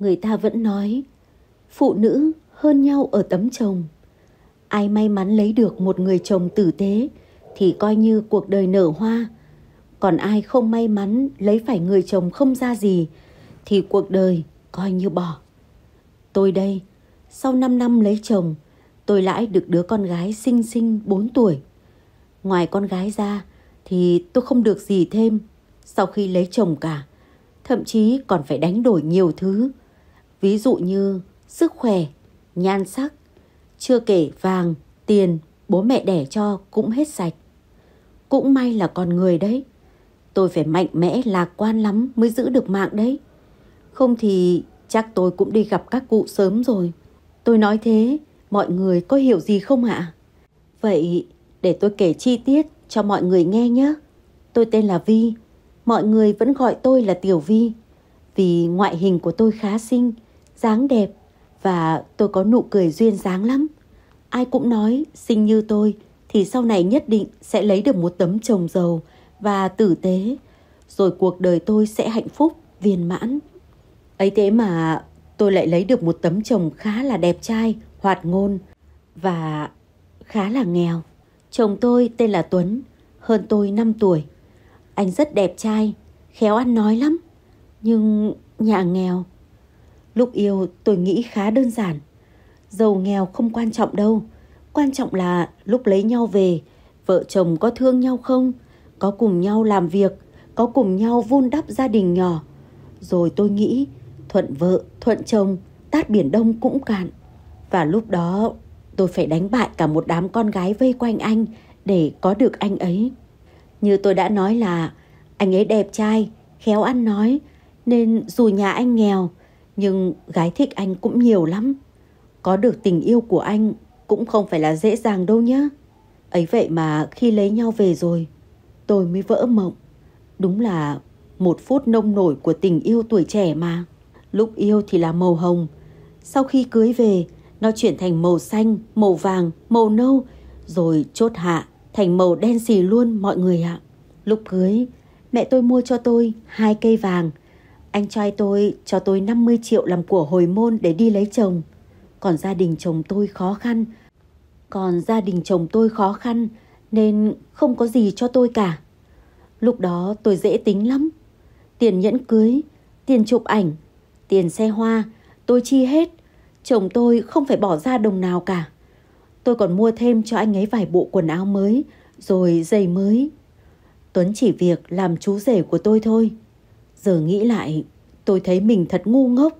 người ta vẫn nói phụ nữ hơn nhau ở tấm chồng ai may mắn lấy được một người chồng tử tế thì coi như cuộc đời nở hoa còn ai không may mắn lấy phải người chồng không ra gì thì cuộc đời coi như bỏ tôi đây sau 5 năm lấy chồng tôi lãi được đứa con gái xinh xinh 4 tuổi ngoài con gái ra thì tôi không được gì thêm sau khi lấy chồng cả thậm chí còn phải đánh đổi nhiều thứ ví dụ như sức khỏe, nhan sắc, chưa kể vàng, tiền bố mẹ đẻ cho cũng hết sạch. Cũng may là con người đấy. Tôi phải mạnh mẽ lạc quan lắm mới giữ được mạng đấy. Không thì chắc tôi cũng đi gặp các cụ sớm rồi. Tôi nói thế, mọi người có hiểu gì không ạ? Vậy để tôi kể chi tiết cho mọi người nghe nhé. Tôi tên là Vi, mọi người vẫn gọi tôi là Tiểu Vi. Vì ngoại hình của tôi khá xinh, dáng đẹp và tôi có nụ cười duyên dáng lắm. Ai cũng nói sinh như tôi thì sau này nhất định sẽ lấy được một tấm chồng giàu và tử tế, rồi cuộc đời tôi sẽ hạnh phúc, viên mãn. Ấy thế mà tôi lại lấy được một tấm chồng khá là đẹp trai, hoạt ngôn và khá là nghèo. Chồng tôi tên là Tuấn, hơn tôi 5 tuổi. Anh rất đẹp trai, khéo ăn nói lắm, nhưng nhà nghèo Lúc yêu tôi nghĩ khá đơn giản. Giàu nghèo không quan trọng đâu. Quan trọng là lúc lấy nhau về, vợ chồng có thương nhau không? Có cùng nhau làm việc, có cùng nhau vun đắp gia đình nhỏ. Rồi tôi nghĩ thuận vợ, thuận chồng, tát biển đông cũng cạn. Và lúc đó tôi phải đánh bại cả một đám con gái vây quanh anh để có được anh ấy. Như tôi đã nói là anh ấy đẹp trai, khéo ăn nói, nên dù nhà anh nghèo nhưng gái thích anh cũng nhiều lắm. Có được tình yêu của anh cũng không phải là dễ dàng đâu nhá. Ấy vậy mà khi lấy nhau về rồi, tôi mới vỡ mộng. Đúng là một phút nông nổi của tình yêu tuổi trẻ mà. Lúc yêu thì là màu hồng, sau khi cưới về, nó chuyển thành màu xanh, màu vàng, màu nâu, rồi chốt hạ thành màu đen xì luôn mọi người ạ. Lúc cưới, mẹ tôi mua cho tôi hai cây vàng, anh trai tôi cho tôi 50 triệu làm của hồi môn để đi lấy chồng. Còn gia đình chồng tôi khó khăn. Còn gia đình chồng tôi khó khăn nên không có gì cho tôi cả. Lúc đó tôi dễ tính lắm. Tiền nhẫn cưới, tiền chụp ảnh, tiền xe hoa, tôi chi hết. Chồng tôi không phải bỏ ra đồng nào cả. Tôi còn mua thêm cho anh ấy vài bộ quần áo mới, rồi giày mới. Tuấn chỉ việc làm chú rể của tôi thôi. Giờ nghĩ lại, tôi thấy mình thật ngu ngốc.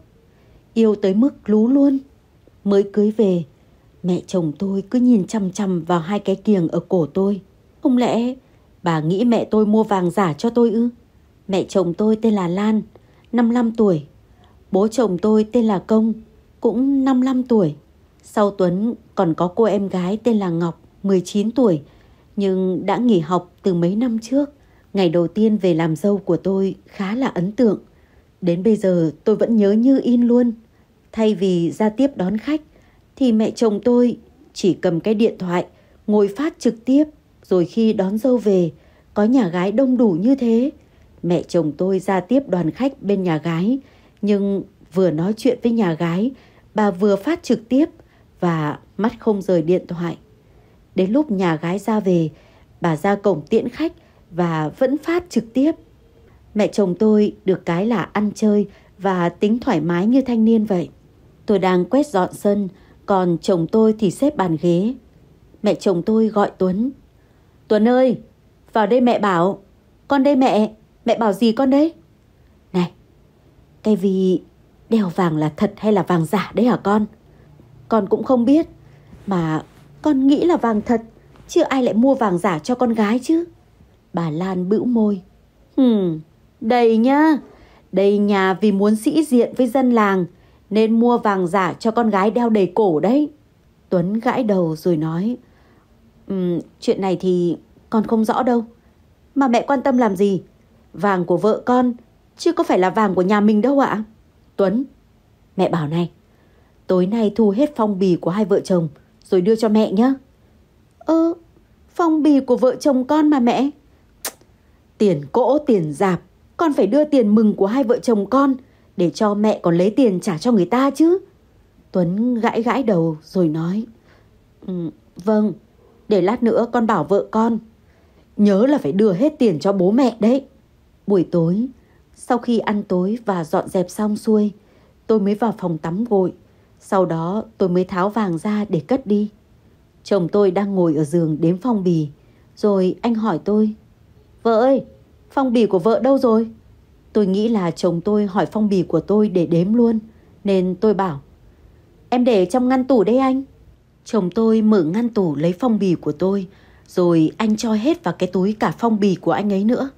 Yêu tới mức lú luôn. Mới cưới về, mẹ chồng tôi cứ nhìn chăm chăm vào hai cái kiềng ở cổ tôi. Không lẽ bà nghĩ mẹ tôi mua vàng giả cho tôi ư? Mẹ chồng tôi tên là Lan, 55 tuổi. Bố chồng tôi tên là Công, cũng 55 tuổi. Sau Tuấn còn có cô em gái tên là Ngọc, 19 tuổi, nhưng đã nghỉ học từ mấy năm trước. Ngày đầu tiên về làm dâu của tôi khá là ấn tượng. Đến bây giờ tôi vẫn nhớ như in luôn. Thay vì ra tiếp đón khách thì mẹ chồng tôi chỉ cầm cái điện thoại ngồi phát trực tiếp rồi khi đón dâu về có nhà gái đông đủ như thế. Mẹ chồng tôi ra tiếp đoàn khách bên nhà gái nhưng vừa nói chuyện với nhà gái bà vừa phát trực tiếp và mắt không rời điện thoại. Đến lúc nhà gái ra về, bà ra cổng tiễn khách và vẫn phát trực tiếp. Mẹ chồng tôi được cái là ăn chơi và tính thoải mái như thanh niên vậy. Tôi đang quét dọn sân, còn chồng tôi thì xếp bàn ghế. Mẹ chồng tôi gọi Tuấn. Tuấn ơi, vào đây mẹ bảo. Con đây mẹ, mẹ bảo gì con đấy? Này, cái vì đeo vàng là thật hay là vàng giả đấy hả con? Con cũng không biết, mà con nghĩ là vàng thật, chứ ai lại mua vàng giả cho con gái chứ? Bà Lan bĩu môi. hừ, đây nhá. Đây nhà vì muốn sĩ diện với dân làng nên mua vàng giả cho con gái đeo đầy cổ đấy. Tuấn gãi đầu rồi nói. Um, chuyện này thì con không rõ đâu. Mà mẹ quan tâm làm gì? Vàng của vợ con chứ có phải là vàng của nhà mình đâu ạ. Tuấn, mẹ bảo này, tối nay thu hết phong bì của hai vợ chồng rồi đưa cho mẹ nhé. Ơ, ờ, phong bì của vợ chồng con mà mẹ tiền cỗ tiền dạp con phải đưa tiền mừng của hai vợ chồng con để cho mẹ còn lấy tiền trả cho người ta chứ tuấn gãi gãi đầu rồi nói um, vâng để lát nữa con bảo vợ con nhớ là phải đưa hết tiền cho bố mẹ đấy buổi tối sau khi ăn tối và dọn dẹp xong xuôi tôi mới vào phòng tắm gội sau đó tôi mới tháo vàng ra để cất đi chồng tôi đang ngồi ở giường đếm phong bì rồi anh hỏi tôi Vợ ơi, phong bì của vợ đâu rồi? Tôi nghĩ là chồng tôi hỏi phong bì của tôi để đếm luôn, nên tôi bảo. Em để trong ngăn tủ đây anh. Chồng tôi mở ngăn tủ lấy phong bì của tôi, rồi anh cho hết vào cái túi cả phong bì của anh ấy nữa.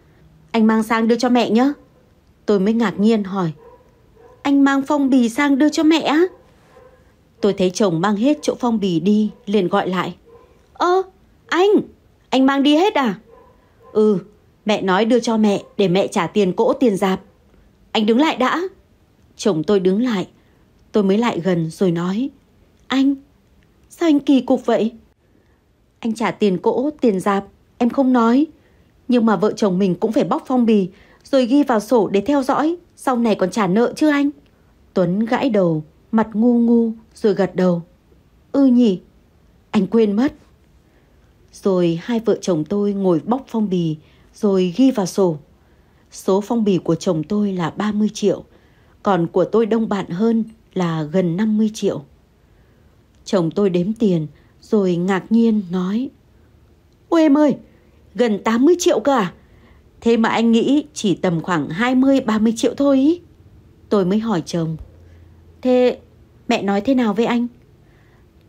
Anh mang sang đưa cho mẹ nhé. Tôi mới ngạc nhiên hỏi. Anh mang phong bì sang đưa cho mẹ á? Tôi thấy chồng mang hết chỗ phong bì đi, liền gọi lại. Ơ, anh, anh mang đi hết à? Ừ, mẹ nói đưa cho mẹ để mẹ trả tiền cỗ tiền giạp. Anh đứng lại đã. Chồng tôi đứng lại. Tôi mới lại gần rồi nói. Anh, sao anh kỳ cục vậy? Anh trả tiền cỗ, tiền giạp, em không nói. Nhưng mà vợ chồng mình cũng phải bóc phong bì rồi ghi vào sổ để theo dõi. Sau này còn trả nợ chứ anh? Tuấn gãi đầu, mặt ngu ngu rồi gật đầu. Ừ nhỉ, anh quên mất. Rồi hai vợ chồng tôi ngồi bóc phong bì, rồi ghi vào sổ. Số phong bì của chồng tôi là 30 triệu, còn của tôi đông bạn hơn là gần 50 triệu. Chồng tôi đếm tiền, rồi ngạc nhiên nói. Ôi em ơi, gần 80 triệu cơ à? Thế mà anh nghĩ chỉ tầm khoảng 20-30 triệu thôi ý. Tôi mới hỏi chồng. Thế mẹ nói thế nào với anh?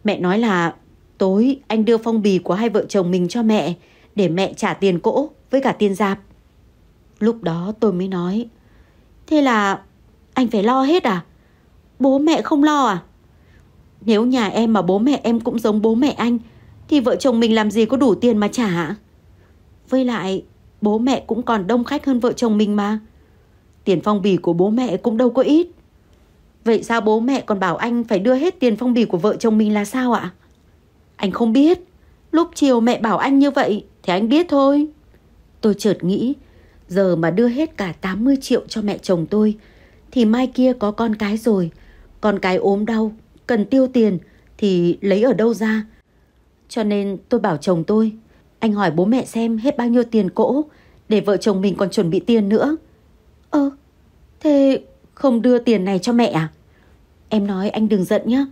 Mẹ nói là Tối anh đưa phong bì của hai vợ chồng mình cho mẹ để mẹ trả tiền cỗ với cả tiền dạp. Lúc đó tôi mới nói Thế là anh phải lo hết à? Bố mẹ không lo à? Nếu nhà em mà bố mẹ em cũng giống bố mẹ anh thì vợ chồng mình làm gì có đủ tiền mà trả. Với lại bố mẹ cũng còn đông khách hơn vợ chồng mình mà. Tiền phong bì của bố mẹ cũng đâu có ít. Vậy sao bố mẹ còn bảo anh phải đưa hết tiền phong bì của vợ chồng mình là sao ạ? Anh không biết. Lúc chiều mẹ bảo anh như vậy thì anh biết thôi. Tôi chợt nghĩ, giờ mà đưa hết cả 80 triệu cho mẹ chồng tôi thì mai kia có con cái rồi, con cái ốm đau, cần tiêu tiền thì lấy ở đâu ra. Cho nên tôi bảo chồng tôi, anh hỏi bố mẹ xem hết bao nhiêu tiền cỗ để vợ chồng mình còn chuẩn bị tiền nữa. Ơ, ờ, thế không đưa tiền này cho mẹ à? Em nói anh đừng giận nhé.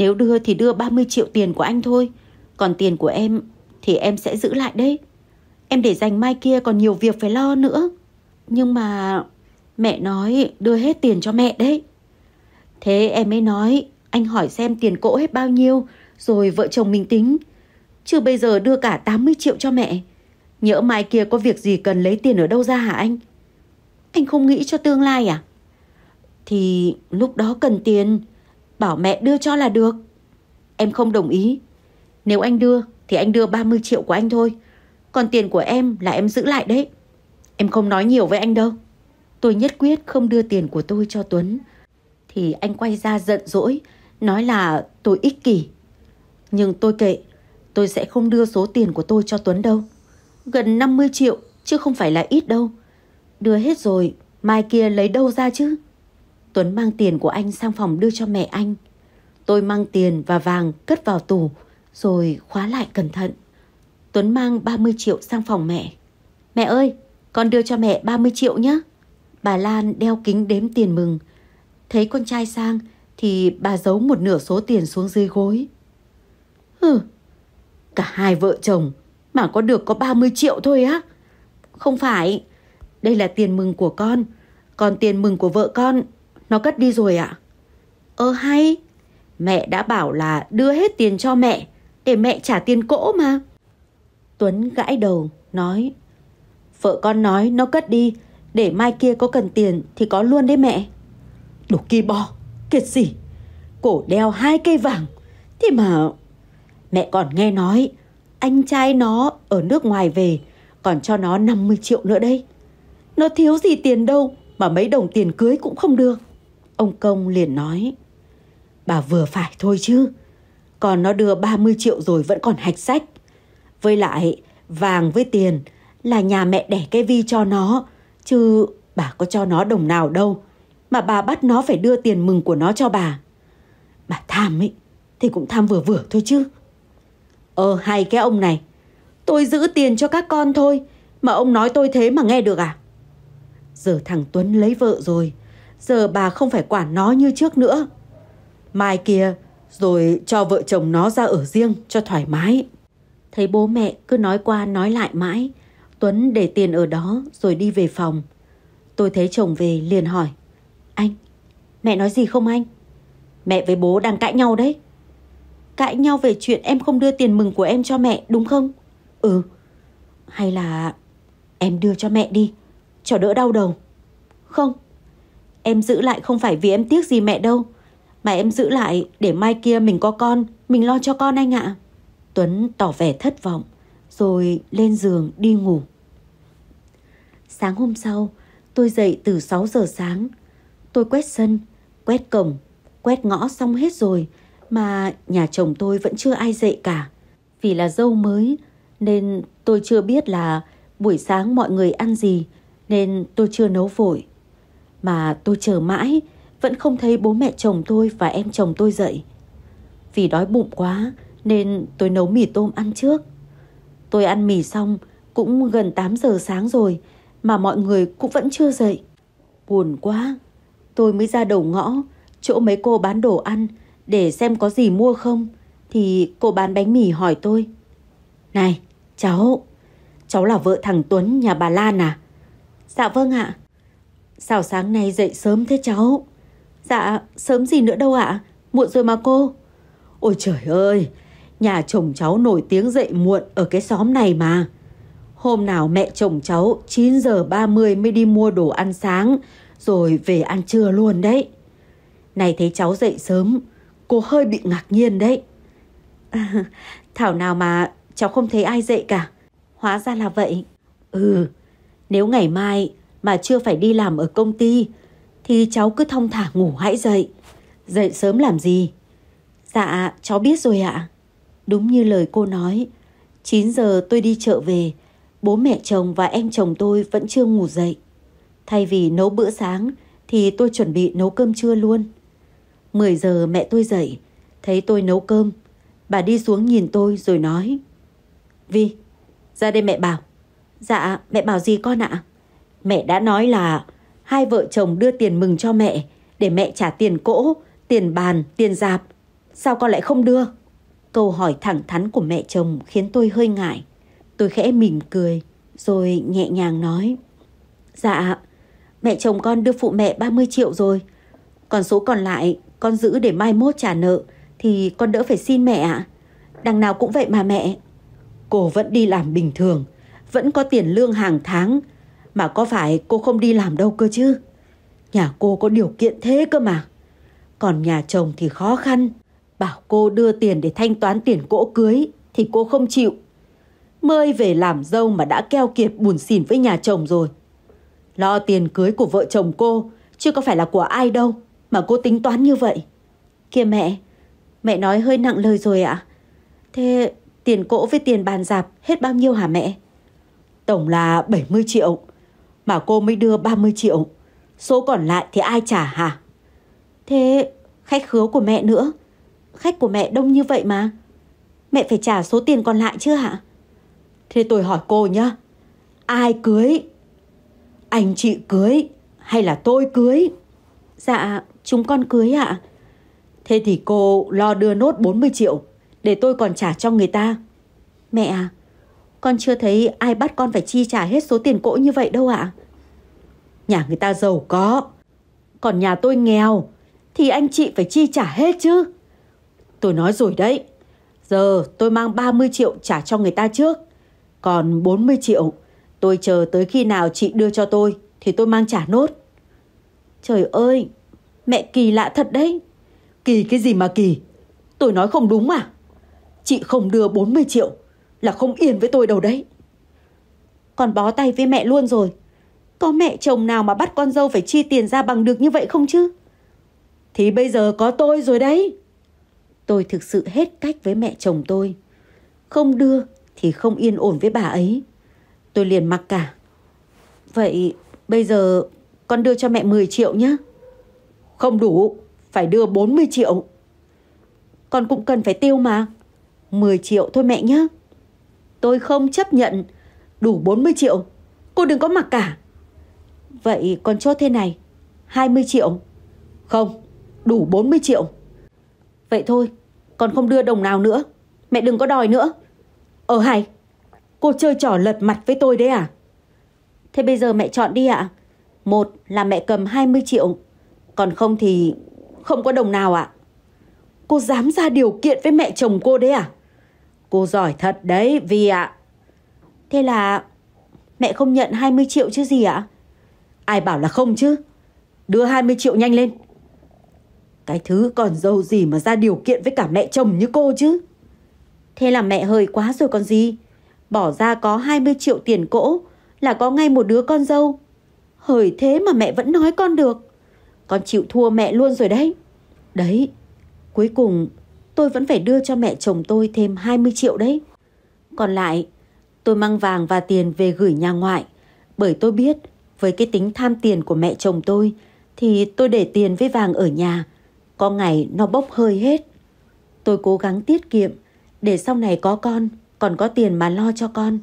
Nếu đưa thì đưa 30 triệu tiền của anh thôi. Còn tiền của em thì em sẽ giữ lại đấy. Em để dành mai kia còn nhiều việc phải lo nữa. Nhưng mà mẹ nói đưa hết tiền cho mẹ đấy. Thế em mới nói anh hỏi xem tiền cỗ hết bao nhiêu rồi vợ chồng mình tính. Chứ bây giờ đưa cả 80 triệu cho mẹ. Nhỡ mai kia có việc gì cần lấy tiền ở đâu ra hả anh? Anh không nghĩ cho tương lai à? Thì lúc đó cần tiền bảo mẹ đưa cho là được. Em không đồng ý. Nếu anh đưa thì anh đưa 30 triệu của anh thôi. Còn tiền của em là em giữ lại đấy. Em không nói nhiều với anh đâu. Tôi nhất quyết không đưa tiền của tôi cho Tuấn. Thì anh quay ra giận dỗi, nói là tôi ích kỷ. Nhưng tôi kệ, tôi sẽ không đưa số tiền của tôi cho Tuấn đâu. Gần 50 triệu chứ không phải là ít đâu. Đưa hết rồi, mai kia lấy đâu ra chứ? Tuấn mang tiền của anh sang phòng đưa cho mẹ anh. Tôi mang tiền và vàng cất vào tủ rồi khóa lại cẩn thận. Tuấn mang 30 triệu sang phòng mẹ. Mẹ ơi, con đưa cho mẹ 30 triệu nhé. Bà Lan đeo kính đếm tiền mừng. Thấy con trai sang thì bà giấu một nửa số tiền xuống dưới gối. Hừ, cả hai vợ chồng mà có được có 30 triệu thôi á. Không phải, đây là tiền mừng của con, còn tiền mừng của vợ con nó cất đi rồi ạ. À? Ơ hay, mẹ đã bảo là đưa hết tiền cho mẹ, để mẹ trả tiền cỗ mà. Tuấn gãi đầu, nói. Vợ con nói nó cất đi, để mai kia có cần tiền thì có luôn đấy mẹ. Đồ kỳ bò, kiệt gì. Cổ đeo hai cây vàng, thế mà... Mẹ còn nghe nói, anh trai nó ở nước ngoài về, còn cho nó 50 triệu nữa đây. Nó thiếu gì tiền đâu mà mấy đồng tiền cưới cũng không được. Ông Công liền nói Bà vừa phải thôi chứ Còn nó đưa 30 triệu rồi vẫn còn hạch sách Với lại Vàng với tiền Là nhà mẹ đẻ cái vi cho nó Chứ bà có cho nó đồng nào đâu Mà bà bắt nó phải đưa tiền mừng của nó cho bà Bà tham ấy Thì cũng tham vừa vừa thôi chứ Ờ hay cái ông này Tôi giữ tiền cho các con thôi Mà ông nói tôi thế mà nghe được à Giờ thằng Tuấn lấy vợ rồi giờ bà không phải quản nó như trước nữa. Mai kia, rồi cho vợ chồng nó ra ở riêng cho thoải mái. Thấy bố mẹ cứ nói qua nói lại mãi, Tuấn để tiền ở đó rồi đi về phòng. Tôi thấy chồng về liền hỏi, anh, mẹ nói gì không anh? Mẹ với bố đang cãi nhau đấy. Cãi nhau về chuyện em không đưa tiền mừng của em cho mẹ đúng không? Ừ. Hay là em đưa cho mẹ đi, cho đỡ đau đầu. Không, Em giữ lại không phải vì em tiếc gì mẹ đâu. Mà em giữ lại để mai kia mình có con, mình lo cho con anh ạ. Tuấn tỏ vẻ thất vọng, rồi lên giường đi ngủ. Sáng hôm sau, tôi dậy từ 6 giờ sáng. Tôi quét sân, quét cổng, quét ngõ xong hết rồi mà nhà chồng tôi vẫn chưa ai dậy cả. Vì là dâu mới nên tôi chưa biết là buổi sáng mọi người ăn gì nên tôi chưa nấu vội mà tôi chờ mãi vẫn không thấy bố mẹ chồng tôi và em chồng tôi dậy. Vì đói bụng quá nên tôi nấu mì tôm ăn trước. Tôi ăn mì xong cũng gần 8 giờ sáng rồi mà mọi người cũng vẫn chưa dậy. Buồn quá, tôi mới ra đầu ngõ chỗ mấy cô bán đồ ăn để xem có gì mua không thì cô bán bánh mì hỏi tôi. Này, cháu, cháu là vợ thằng Tuấn nhà bà Lan à? Dạ vâng ạ, Sao sáng nay dậy sớm thế cháu? Dạ, sớm gì nữa đâu ạ, à? muộn rồi mà cô. Ôi trời ơi, nhà chồng cháu nổi tiếng dậy muộn ở cái xóm này mà. Hôm nào mẹ chồng cháu 9 giờ 30 mới đi mua đồ ăn sáng, rồi về ăn trưa luôn đấy. Này thấy cháu dậy sớm, cô hơi bị ngạc nhiên đấy. À, thảo nào mà cháu không thấy ai dậy cả. Hóa ra là vậy. Ừ, nếu ngày mai mà chưa phải đi làm ở công ty thì cháu cứ thong thả ngủ hãy dậy. Dậy sớm làm gì? Dạ, cháu biết rồi ạ. Đúng như lời cô nói, 9 giờ tôi đi chợ về, bố mẹ chồng và em chồng tôi vẫn chưa ngủ dậy. Thay vì nấu bữa sáng thì tôi chuẩn bị nấu cơm trưa luôn. 10 giờ mẹ tôi dậy, thấy tôi nấu cơm. Bà đi xuống nhìn tôi rồi nói. Vi, ra đây mẹ bảo. Dạ, mẹ bảo gì con ạ? Mẹ đã nói là hai vợ chồng đưa tiền mừng cho mẹ để mẹ trả tiền cỗ, tiền bàn, tiền dạp. Sao con lại không đưa? Câu hỏi thẳng thắn của mẹ chồng khiến tôi hơi ngại. Tôi khẽ mỉm cười rồi nhẹ nhàng nói. Dạ, mẹ chồng con đưa phụ mẹ 30 triệu rồi. Còn số còn lại con giữ để mai mốt trả nợ thì con đỡ phải xin mẹ ạ. Đằng nào cũng vậy mà mẹ. Cô vẫn đi làm bình thường, vẫn có tiền lương hàng tháng, mà có phải cô không đi làm đâu cơ chứ? Nhà cô có điều kiện thế cơ mà. Còn nhà chồng thì khó khăn. Bảo cô đưa tiền để thanh toán tiền cỗ cưới thì cô không chịu. Mới về làm dâu mà đã keo kiệt buồn xỉn với nhà chồng rồi. Lo tiền cưới của vợ chồng cô chứ có phải là của ai đâu mà cô tính toán như vậy. Kìa mẹ, mẹ nói hơi nặng lời rồi ạ. Thế tiền cỗ với tiền bàn dạp hết bao nhiêu hả mẹ? Tổng là 70 triệu bà cô mới đưa 30 triệu. Số còn lại thì ai trả hả? Thế khách khứa của mẹ nữa. Khách của mẹ đông như vậy mà. Mẹ phải trả số tiền còn lại chứ hả? Thế tôi hỏi cô nhá. Ai cưới? Anh chị cưới hay là tôi cưới? Dạ, chúng con cưới ạ. Thế thì cô lo đưa nốt 40 triệu để tôi còn trả cho người ta. Mẹ à, con chưa thấy ai bắt con phải chi trả hết số tiền cỗ như vậy đâu ạ. À? nhà người ta giàu có. Còn nhà tôi nghèo, thì anh chị phải chi trả hết chứ. Tôi nói rồi đấy, giờ tôi mang 30 triệu trả cho người ta trước. Còn 40 triệu, tôi chờ tới khi nào chị đưa cho tôi thì tôi mang trả nốt. Trời ơi, mẹ kỳ lạ thật đấy. Kỳ cái gì mà kỳ? Tôi nói không đúng à? Chị không đưa 40 triệu là không yên với tôi đâu đấy. Còn bó tay với mẹ luôn rồi. Có mẹ chồng nào mà bắt con dâu phải chi tiền ra bằng được như vậy không chứ? Thì bây giờ có tôi rồi đấy. Tôi thực sự hết cách với mẹ chồng tôi. Không đưa thì không yên ổn với bà ấy. Tôi liền mặc cả. Vậy bây giờ con đưa cho mẹ 10 triệu nhé. Không đủ, phải đưa 40 triệu. Con cũng cần phải tiêu mà. 10 triệu thôi mẹ nhé. Tôi không chấp nhận đủ 40 triệu. Cô đừng có mặc cả. Vậy còn chốt thế này 20 triệu Không đủ 40 triệu Vậy thôi Còn không đưa đồng nào nữa Mẹ đừng có đòi nữa Ờ hay Cô chơi trò lật mặt với tôi đấy à Thế bây giờ mẹ chọn đi ạ à? Một là mẹ cầm 20 triệu Còn không thì không có đồng nào ạ à? Cô dám ra điều kiện với mẹ chồng cô đấy à Cô giỏi thật đấy vì ạ à. Thế là mẹ không nhận 20 triệu chứ gì ạ à? Ai bảo là không chứ? Đưa 20 triệu nhanh lên. Cái thứ còn dâu gì mà ra điều kiện với cả mẹ chồng như cô chứ? Thế là mẹ hơi quá rồi còn gì? Bỏ ra có 20 triệu tiền cỗ là có ngay một đứa con dâu. Hời thế mà mẹ vẫn nói con được. Con chịu thua mẹ luôn rồi đấy. Đấy, cuối cùng tôi vẫn phải đưa cho mẹ chồng tôi thêm 20 triệu đấy. Còn lại, tôi mang vàng và tiền về gửi nhà ngoại bởi tôi biết với cái tính tham tiền của mẹ chồng tôi thì tôi để tiền với vàng ở nhà. Có ngày nó bốc hơi hết. Tôi cố gắng tiết kiệm để sau này có con còn có tiền mà lo cho con.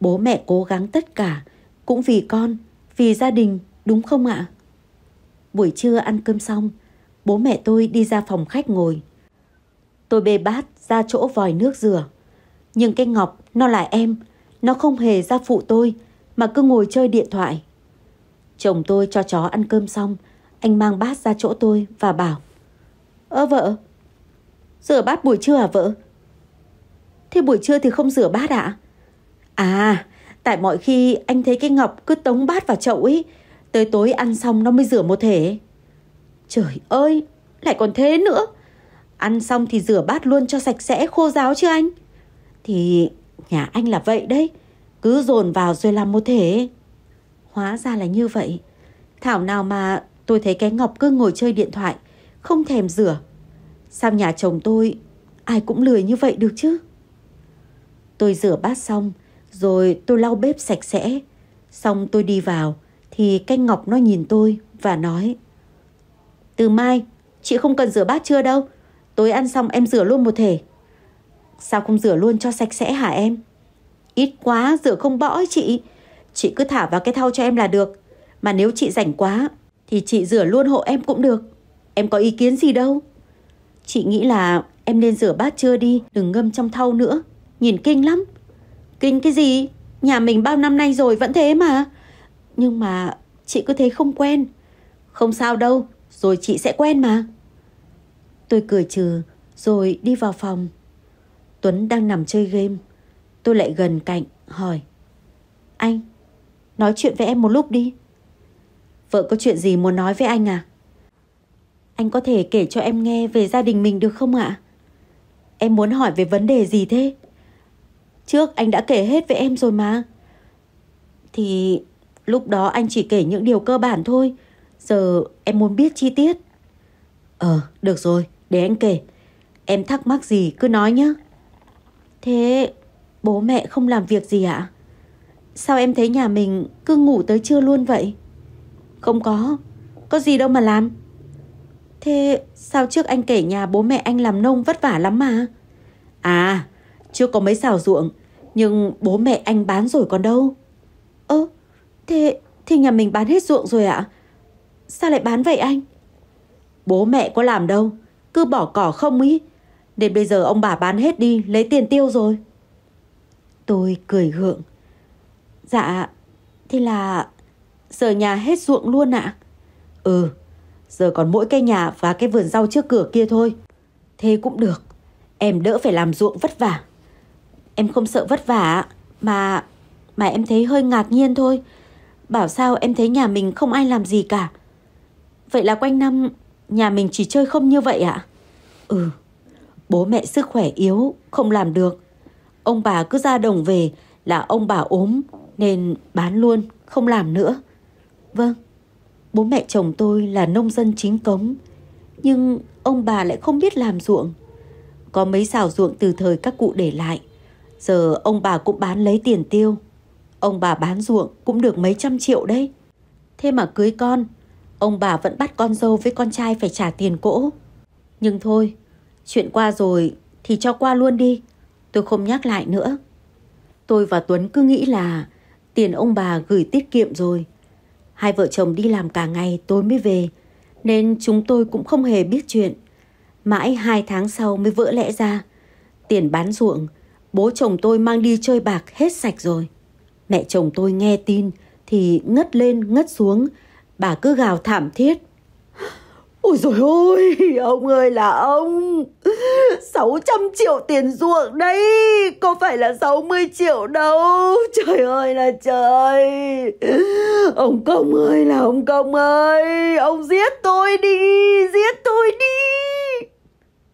Bố mẹ cố gắng tất cả cũng vì con, vì gia đình đúng không ạ? Buổi trưa ăn cơm xong, bố mẹ tôi đi ra phòng khách ngồi. Tôi bê bát ra chỗ vòi nước rửa. Nhưng cái Ngọc nó là em, nó không hề ra phụ tôi mà cứ ngồi chơi điện thoại. Chồng tôi cho chó ăn cơm xong, anh mang bát ra chỗ tôi và bảo Ơ vợ, rửa bát buổi trưa à vợ? Thế buổi trưa thì không rửa bát ạ? À? à, tại mọi khi anh thấy cái Ngọc cứ tống bát vào chậu ấy, tới tối ăn xong nó mới rửa một thể. Trời ơi, lại còn thế nữa. Ăn xong thì rửa bát luôn cho sạch sẽ khô ráo chứ anh. Thì nhà anh là vậy đấy. Cứ dồn vào rồi làm một thể. Hóa ra là như vậy. Thảo nào mà tôi thấy cái Ngọc cứ ngồi chơi điện thoại, không thèm rửa. Sao nhà chồng tôi ai cũng lười như vậy được chứ? Tôi rửa bát xong, rồi tôi lau bếp sạch sẽ. Xong tôi đi vào, thì cái Ngọc nó nhìn tôi và nói Từ mai, chị không cần rửa bát chưa đâu. Tối ăn xong em rửa luôn một thể. Sao không rửa luôn cho sạch sẽ hả em? Ít quá rửa không bõ chị Chị cứ thả vào cái thau cho em là được Mà nếu chị rảnh quá Thì chị rửa luôn hộ em cũng được Em có ý kiến gì đâu Chị nghĩ là em nên rửa bát chưa đi Đừng ngâm trong thau nữa Nhìn kinh lắm Kinh cái gì Nhà mình bao năm nay rồi vẫn thế mà Nhưng mà chị cứ thấy không quen Không sao đâu Rồi chị sẽ quen mà Tôi cười trừ Rồi đi vào phòng Tuấn đang nằm chơi game Tôi lại gần cạnh, hỏi. Anh, nói chuyện với em một lúc đi. Vợ có chuyện gì muốn nói với anh à? Anh có thể kể cho em nghe về gia đình mình được không ạ? Em muốn hỏi về vấn đề gì thế? Trước anh đã kể hết với em rồi mà. Thì lúc đó anh chỉ kể những điều cơ bản thôi. Giờ em muốn biết chi tiết. Ờ, được rồi, để anh kể. Em thắc mắc gì cứ nói nhé. Thế Bố mẹ không làm việc gì ạ? Sao em thấy nhà mình cứ ngủ tới trưa luôn vậy? Không có, có gì đâu mà làm. Thế sao trước anh kể nhà bố mẹ anh làm nông vất vả lắm mà? À, chưa có mấy xào ruộng, nhưng bố mẹ anh bán rồi còn đâu. Ơ, ờ, thế thì nhà mình bán hết ruộng rồi ạ? Sao lại bán vậy anh? Bố mẹ có làm đâu, cứ bỏ cỏ không ý. Đến bây giờ ông bà bán hết đi, lấy tiền tiêu rồi. Tôi cười gượng. Dạ, thì là giờ nhà hết ruộng luôn ạ? Ừ, giờ còn mỗi cái nhà và cái vườn rau trước cửa kia thôi. Thế cũng được, em đỡ phải làm ruộng vất vả. Em không sợ vất vả, mà mà em thấy hơi ngạc nhiên thôi. Bảo sao em thấy nhà mình không ai làm gì cả. Vậy là quanh năm nhà mình chỉ chơi không như vậy ạ? À? Ừ, bố mẹ sức khỏe yếu, không làm được. Ông bà cứ ra đồng về là ông bà ốm nên bán luôn, không làm nữa. Vâng, bố mẹ chồng tôi là nông dân chính cống, nhưng ông bà lại không biết làm ruộng. Có mấy xào ruộng từ thời các cụ để lại, giờ ông bà cũng bán lấy tiền tiêu. Ông bà bán ruộng cũng được mấy trăm triệu đấy. Thế mà cưới con, ông bà vẫn bắt con dâu với con trai phải trả tiền cỗ. Nhưng thôi, chuyện qua rồi thì cho qua luôn đi tôi không nhắc lại nữa. Tôi và Tuấn cứ nghĩ là tiền ông bà gửi tiết kiệm rồi. Hai vợ chồng đi làm cả ngày tôi mới về, nên chúng tôi cũng không hề biết chuyện. Mãi hai tháng sau mới vỡ lẽ ra. Tiền bán ruộng, bố chồng tôi mang đi chơi bạc hết sạch rồi. Mẹ chồng tôi nghe tin thì ngất lên ngất xuống, bà cứ gào thảm thiết. Ôi rồi ôi, ông ơi là ông 600 triệu tiền ruộng đấy Có phải là 60 triệu đâu Trời ơi là trời Ông Công ơi là ông Công ơi Ông giết tôi đi Giết tôi đi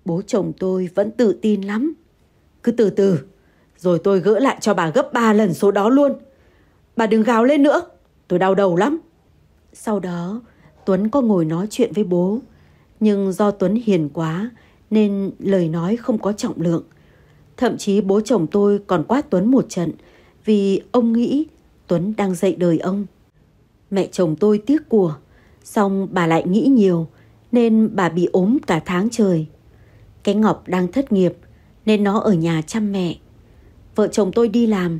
Bố chồng tôi vẫn tự tin lắm Cứ từ từ Rồi tôi gỡ lại cho bà gấp 3 lần số đó luôn Bà đừng gào lên nữa Tôi đau đầu lắm Sau đó Tuấn có ngồi nói chuyện với bố, nhưng do Tuấn hiền quá nên lời nói không có trọng lượng. Thậm chí bố chồng tôi còn quát Tuấn một trận vì ông nghĩ Tuấn đang dạy đời ông. Mẹ chồng tôi tiếc của, xong bà lại nghĩ nhiều nên bà bị ốm cả tháng trời. Cái Ngọc đang thất nghiệp nên nó ở nhà chăm mẹ. Vợ chồng tôi đi làm,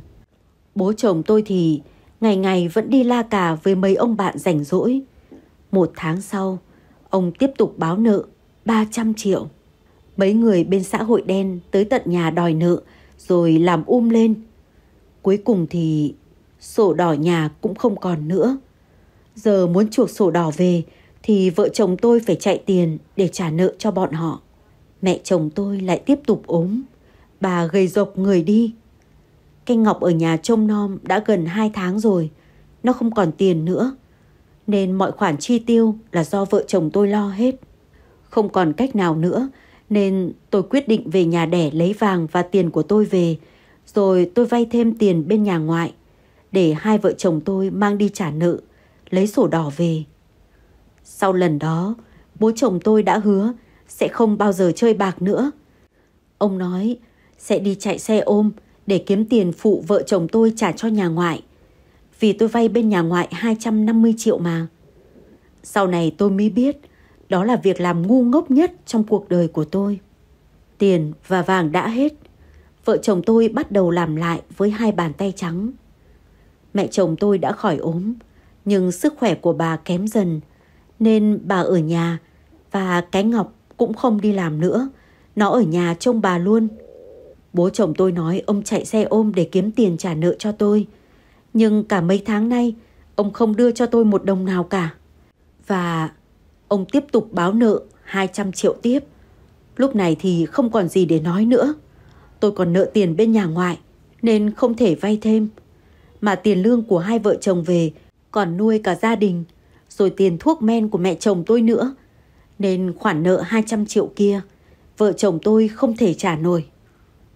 bố chồng tôi thì ngày ngày vẫn đi la cà với mấy ông bạn rảnh rỗi. Một tháng sau, ông tiếp tục báo nợ 300 triệu. Mấy người bên xã hội đen tới tận nhà đòi nợ rồi làm um lên. Cuối cùng thì sổ đỏ nhà cũng không còn nữa. Giờ muốn chuộc sổ đỏ về thì vợ chồng tôi phải chạy tiền để trả nợ cho bọn họ. Mẹ chồng tôi lại tiếp tục ốm. Bà gầy rộc người đi. Canh Ngọc ở nhà trông nom đã gần 2 tháng rồi. Nó không còn tiền nữa nên mọi khoản chi tiêu là do vợ chồng tôi lo hết. Không còn cách nào nữa nên tôi quyết định về nhà đẻ lấy vàng và tiền của tôi về, rồi tôi vay thêm tiền bên nhà ngoại để hai vợ chồng tôi mang đi trả nợ, lấy sổ đỏ về. Sau lần đó, bố chồng tôi đã hứa sẽ không bao giờ chơi bạc nữa. Ông nói sẽ đi chạy xe ôm để kiếm tiền phụ vợ chồng tôi trả cho nhà ngoại vì tôi vay bên nhà ngoại 250 triệu mà. Sau này tôi mới biết đó là việc làm ngu ngốc nhất trong cuộc đời của tôi. Tiền và vàng đã hết. Vợ chồng tôi bắt đầu làm lại với hai bàn tay trắng. Mẹ chồng tôi đã khỏi ốm, nhưng sức khỏe của bà kém dần, nên bà ở nhà và cái Ngọc cũng không đi làm nữa. Nó ở nhà trông bà luôn. Bố chồng tôi nói ông chạy xe ôm để kiếm tiền trả nợ cho tôi. Nhưng cả mấy tháng nay, ông không đưa cho tôi một đồng nào cả. Và ông tiếp tục báo nợ 200 triệu tiếp. Lúc này thì không còn gì để nói nữa. Tôi còn nợ tiền bên nhà ngoại nên không thể vay thêm. Mà tiền lương của hai vợ chồng về còn nuôi cả gia đình rồi tiền thuốc men của mẹ chồng tôi nữa. Nên khoản nợ 200 triệu kia vợ chồng tôi không thể trả nổi.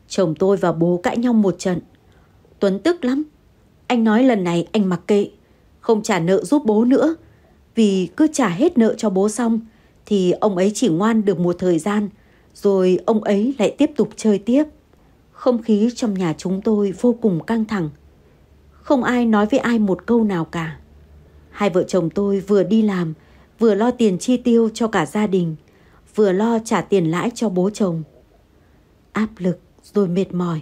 Chồng tôi và bố cãi nhau một trận. Tuấn tức lắm anh nói lần này anh mặc kệ, không trả nợ giúp bố nữa. Vì cứ trả hết nợ cho bố xong thì ông ấy chỉ ngoan được một thời gian, rồi ông ấy lại tiếp tục chơi tiếp. Không khí trong nhà chúng tôi vô cùng căng thẳng. Không ai nói với ai một câu nào cả. Hai vợ chồng tôi vừa đi làm, vừa lo tiền chi tiêu cho cả gia đình, vừa lo trả tiền lãi cho bố chồng. Áp lực rồi mệt mỏi.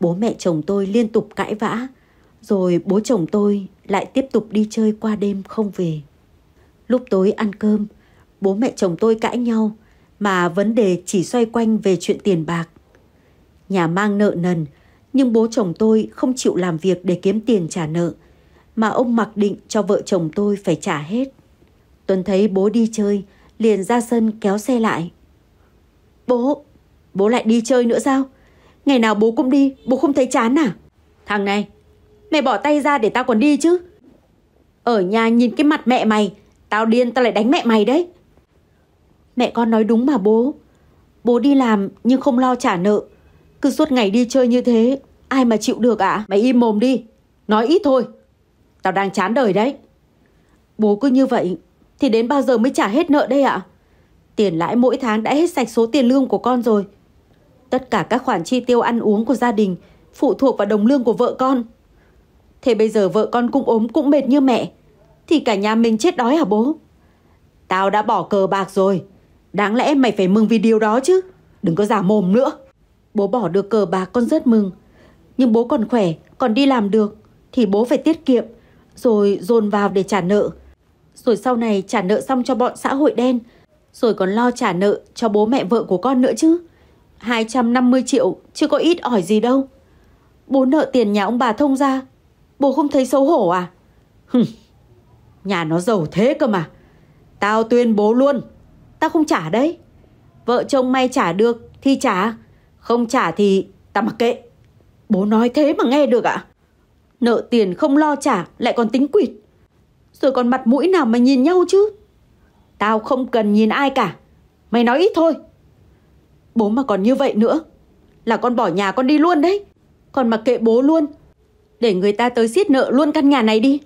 Bố mẹ chồng tôi liên tục cãi vã rồi bố chồng tôi lại tiếp tục đi chơi qua đêm không về. Lúc tối ăn cơm, bố mẹ chồng tôi cãi nhau mà vấn đề chỉ xoay quanh về chuyện tiền bạc. Nhà mang nợ nần, nhưng bố chồng tôi không chịu làm việc để kiếm tiền trả nợ, mà ông mặc định cho vợ chồng tôi phải trả hết. Tuấn thấy bố đi chơi, liền ra sân kéo xe lại. Bố, bố lại đi chơi nữa sao? Ngày nào bố cũng đi, bố không thấy chán à? Thằng này, Mày bỏ tay ra để tao còn đi chứ. Ở nhà nhìn cái mặt mẹ mày, tao điên tao lại đánh mẹ mày đấy. Mẹ con nói đúng mà bố. Bố đi làm nhưng không lo trả nợ. Cứ suốt ngày đi chơi như thế, ai mà chịu được ạ? À? Mày im mồm đi, nói ít thôi. Tao đang chán đời đấy. Bố cứ như vậy, thì đến bao giờ mới trả hết nợ đây ạ? À? Tiền lãi mỗi tháng đã hết sạch số tiền lương của con rồi. Tất cả các khoản chi tiêu ăn uống của gia đình phụ thuộc vào đồng lương của vợ con. Thế bây giờ vợ con cũng ốm cũng mệt như mẹ. Thì cả nhà mình chết đói hả bố? Tao đã bỏ cờ bạc rồi. Đáng lẽ mày phải mừng vì điều đó chứ. Đừng có giả mồm nữa. Bố bỏ được cờ bạc con rất mừng. Nhưng bố còn khỏe, còn đi làm được. Thì bố phải tiết kiệm. Rồi dồn vào để trả nợ. Rồi sau này trả nợ xong cho bọn xã hội đen. Rồi còn lo trả nợ cho bố mẹ vợ của con nữa chứ. 250 triệu chứ có ít ỏi gì đâu. Bố nợ tiền nhà ông bà thông ra Bố không thấy xấu hổ à? Hừm, nhà nó giàu thế cơ mà. Tao tuyên bố luôn, tao không trả đấy. Vợ chồng mày trả được thì trả, không trả thì tao mặc kệ. Bố nói thế mà nghe được ạ. À? Nợ tiền không lo trả lại còn tính quỵt. Rồi còn mặt mũi nào mà nhìn nhau chứ? Tao không cần nhìn ai cả. Mày nói ít thôi. Bố mà còn như vậy nữa là con bỏ nhà con đi luôn đấy. Còn mặc kệ bố luôn để người ta tới xiết nợ luôn căn nhà này đi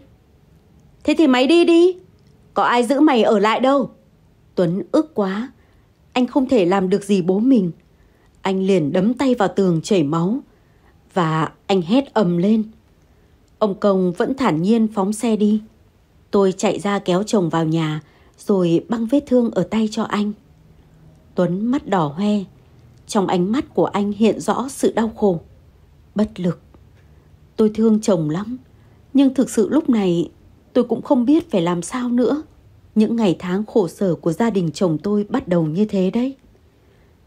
Thế thì mày đi đi Có ai giữ mày ở lại đâu Tuấn ức quá Anh không thể làm được gì bố mình Anh liền đấm tay vào tường chảy máu Và anh hét ầm lên Ông Công vẫn thản nhiên phóng xe đi Tôi chạy ra kéo chồng vào nhà Rồi băng vết thương ở tay cho anh Tuấn mắt đỏ hoe Trong ánh mắt của anh hiện rõ sự đau khổ Bất lực Tôi thương chồng lắm, nhưng thực sự lúc này tôi cũng không biết phải làm sao nữa. Những ngày tháng khổ sở của gia đình chồng tôi bắt đầu như thế đấy.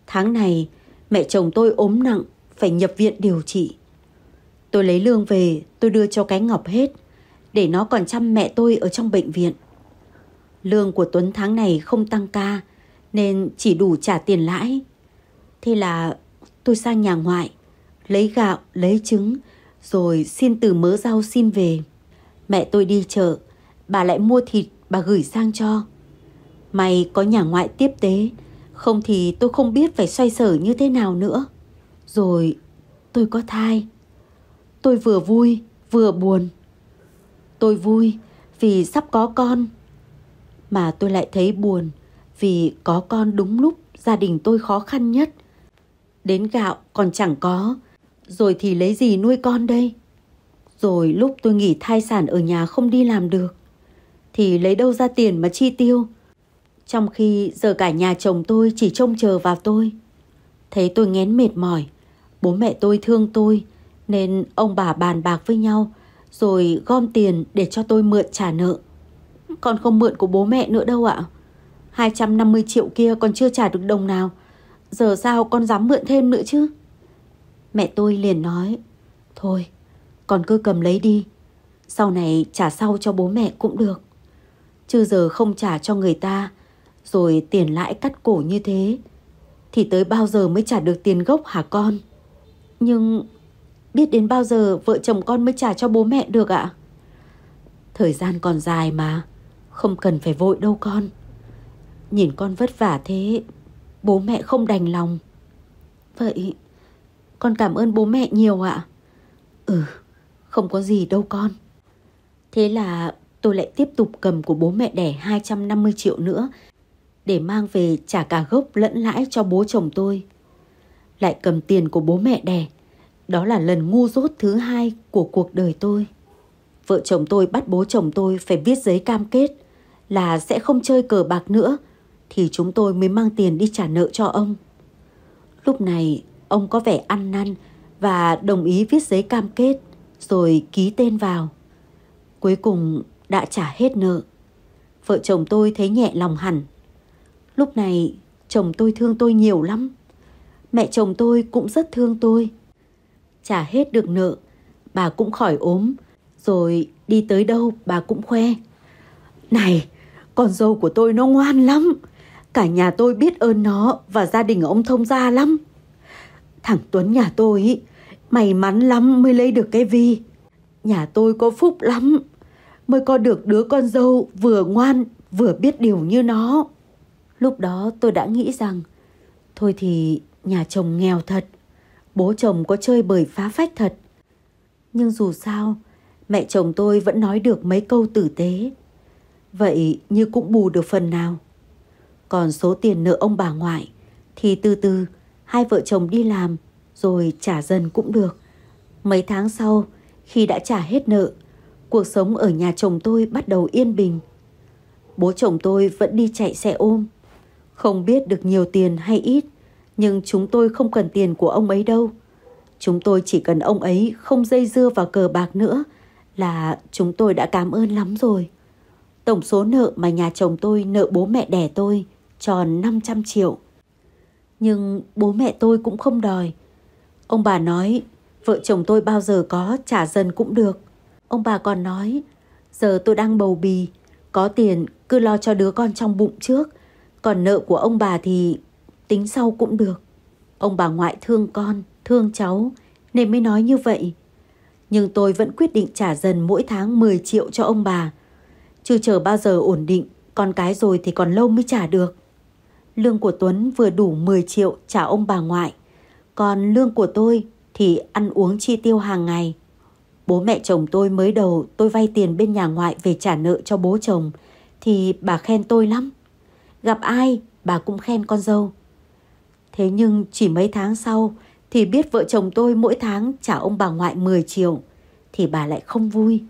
Tháng này, mẹ chồng tôi ốm nặng, phải nhập viện điều trị. Tôi lấy lương về, tôi đưa cho cái Ngọc hết, để nó còn chăm mẹ tôi ở trong bệnh viện. Lương của Tuấn tháng này không tăng ca, nên chỉ đủ trả tiền lãi. Thế là tôi sang nhà ngoại, lấy gạo, lấy trứng, rồi xin từ mớ rau xin về. Mẹ tôi đi chợ, bà lại mua thịt bà gửi sang cho. May có nhà ngoại tiếp tế, không thì tôi không biết phải xoay sở như thế nào nữa. Rồi tôi có thai. Tôi vừa vui, vừa buồn. Tôi vui vì sắp có con. Mà tôi lại thấy buồn vì có con đúng lúc gia đình tôi khó khăn nhất. Đến gạo còn chẳng có, rồi thì lấy gì nuôi con đây? Rồi lúc tôi nghỉ thai sản ở nhà không đi làm được, thì lấy đâu ra tiền mà chi tiêu? Trong khi giờ cả nhà chồng tôi chỉ trông chờ vào tôi. Thấy tôi ngén mệt mỏi, bố mẹ tôi thương tôi, nên ông bà bàn bạc với nhau, rồi gom tiền để cho tôi mượn trả nợ. Con không mượn của bố mẹ nữa đâu ạ. 250 triệu kia còn chưa trả được đồng nào. Giờ sao con dám mượn thêm nữa chứ? mẹ tôi liền nói Thôi, còn cứ cầm lấy đi. Sau này trả sau cho bố mẹ cũng được. Chứ giờ không trả cho người ta, rồi tiền lãi cắt cổ như thế. Thì tới bao giờ mới trả được tiền gốc hả con? Nhưng biết đến bao giờ vợ chồng con mới trả cho bố mẹ được ạ? Thời gian còn dài mà, không cần phải vội đâu con. Nhìn con vất vả thế, bố mẹ không đành lòng. Vậy con cảm ơn bố mẹ nhiều ạ. Ừ, không có gì đâu con. Thế là tôi lại tiếp tục cầm của bố mẹ đẻ 250 triệu nữa để mang về trả cả gốc lẫn lãi cho bố chồng tôi. Lại cầm tiền của bố mẹ đẻ. Đó là lần ngu dốt thứ hai của cuộc đời tôi. Vợ chồng tôi bắt bố chồng tôi phải viết giấy cam kết là sẽ không chơi cờ bạc nữa thì chúng tôi mới mang tiền đi trả nợ cho ông. Lúc này Ông có vẻ ăn năn và đồng ý viết giấy cam kết rồi ký tên vào. Cuối cùng đã trả hết nợ. Vợ chồng tôi thấy nhẹ lòng hẳn. Lúc này chồng tôi thương tôi nhiều lắm. Mẹ chồng tôi cũng rất thương tôi. Trả hết được nợ, bà cũng khỏi ốm, rồi đi tới đâu bà cũng khoe. Này, con dâu của tôi nó ngoan lắm. Cả nhà tôi biết ơn nó và gia đình ông thông gia lắm. Thằng Tuấn nhà tôi may mắn lắm mới lấy được cái vi. Nhà tôi có phúc lắm, mới có được đứa con dâu vừa ngoan vừa biết điều như nó. Lúc đó tôi đã nghĩ rằng, thôi thì nhà chồng nghèo thật, bố chồng có chơi bời phá phách thật. Nhưng dù sao, mẹ chồng tôi vẫn nói được mấy câu tử tế. Vậy như cũng bù được phần nào. Còn số tiền nợ ông bà ngoại thì từ từ hai vợ chồng đi làm rồi trả dần cũng được. Mấy tháng sau, khi đã trả hết nợ, cuộc sống ở nhà chồng tôi bắt đầu yên bình. Bố chồng tôi vẫn đi chạy xe ôm. Không biết được nhiều tiền hay ít, nhưng chúng tôi không cần tiền của ông ấy đâu. Chúng tôi chỉ cần ông ấy không dây dưa vào cờ bạc nữa là chúng tôi đã cảm ơn lắm rồi. Tổng số nợ mà nhà chồng tôi nợ bố mẹ đẻ tôi tròn 500 triệu nhưng bố mẹ tôi cũng không đòi. Ông bà nói, vợ chồng tôi bao giờ có trả dần cũng được. Ông bà còn nói, giờ tôi đang bầu bì, có tiền cứ lo cho đứa con trong bụng trước, còn nợ của ông bà thì tính sau cũng được. Ông bà ngoại thương con, thương cháu, nên mới nói như vậy. Nhưng tôi vẫn quyết định trả dần mỗi tháng 10 triệu cho ông bà. Chưa chờ bao giờ ổn định, con cái rồi thì còn lâu mới trả được. Lương của Tuấn vừa đủ 10 triệu trả ông bà ngoại. Còn lương của tôi thì ăn uống chi tiêu hàng ngày. Bố mẹ chồng tôi mới đầu tôi vay tiền bên nhà ngoại về trả nợ cho bố chồng thì bà khen tôi lắm. Gặp ai bà cũng khen con dâu. Thế nhưng chỉ mấy tháng sau thì biết vợ chồng tôi mỗi tháng trả ông bà ngoại 10 triệu thì bà lại không vui.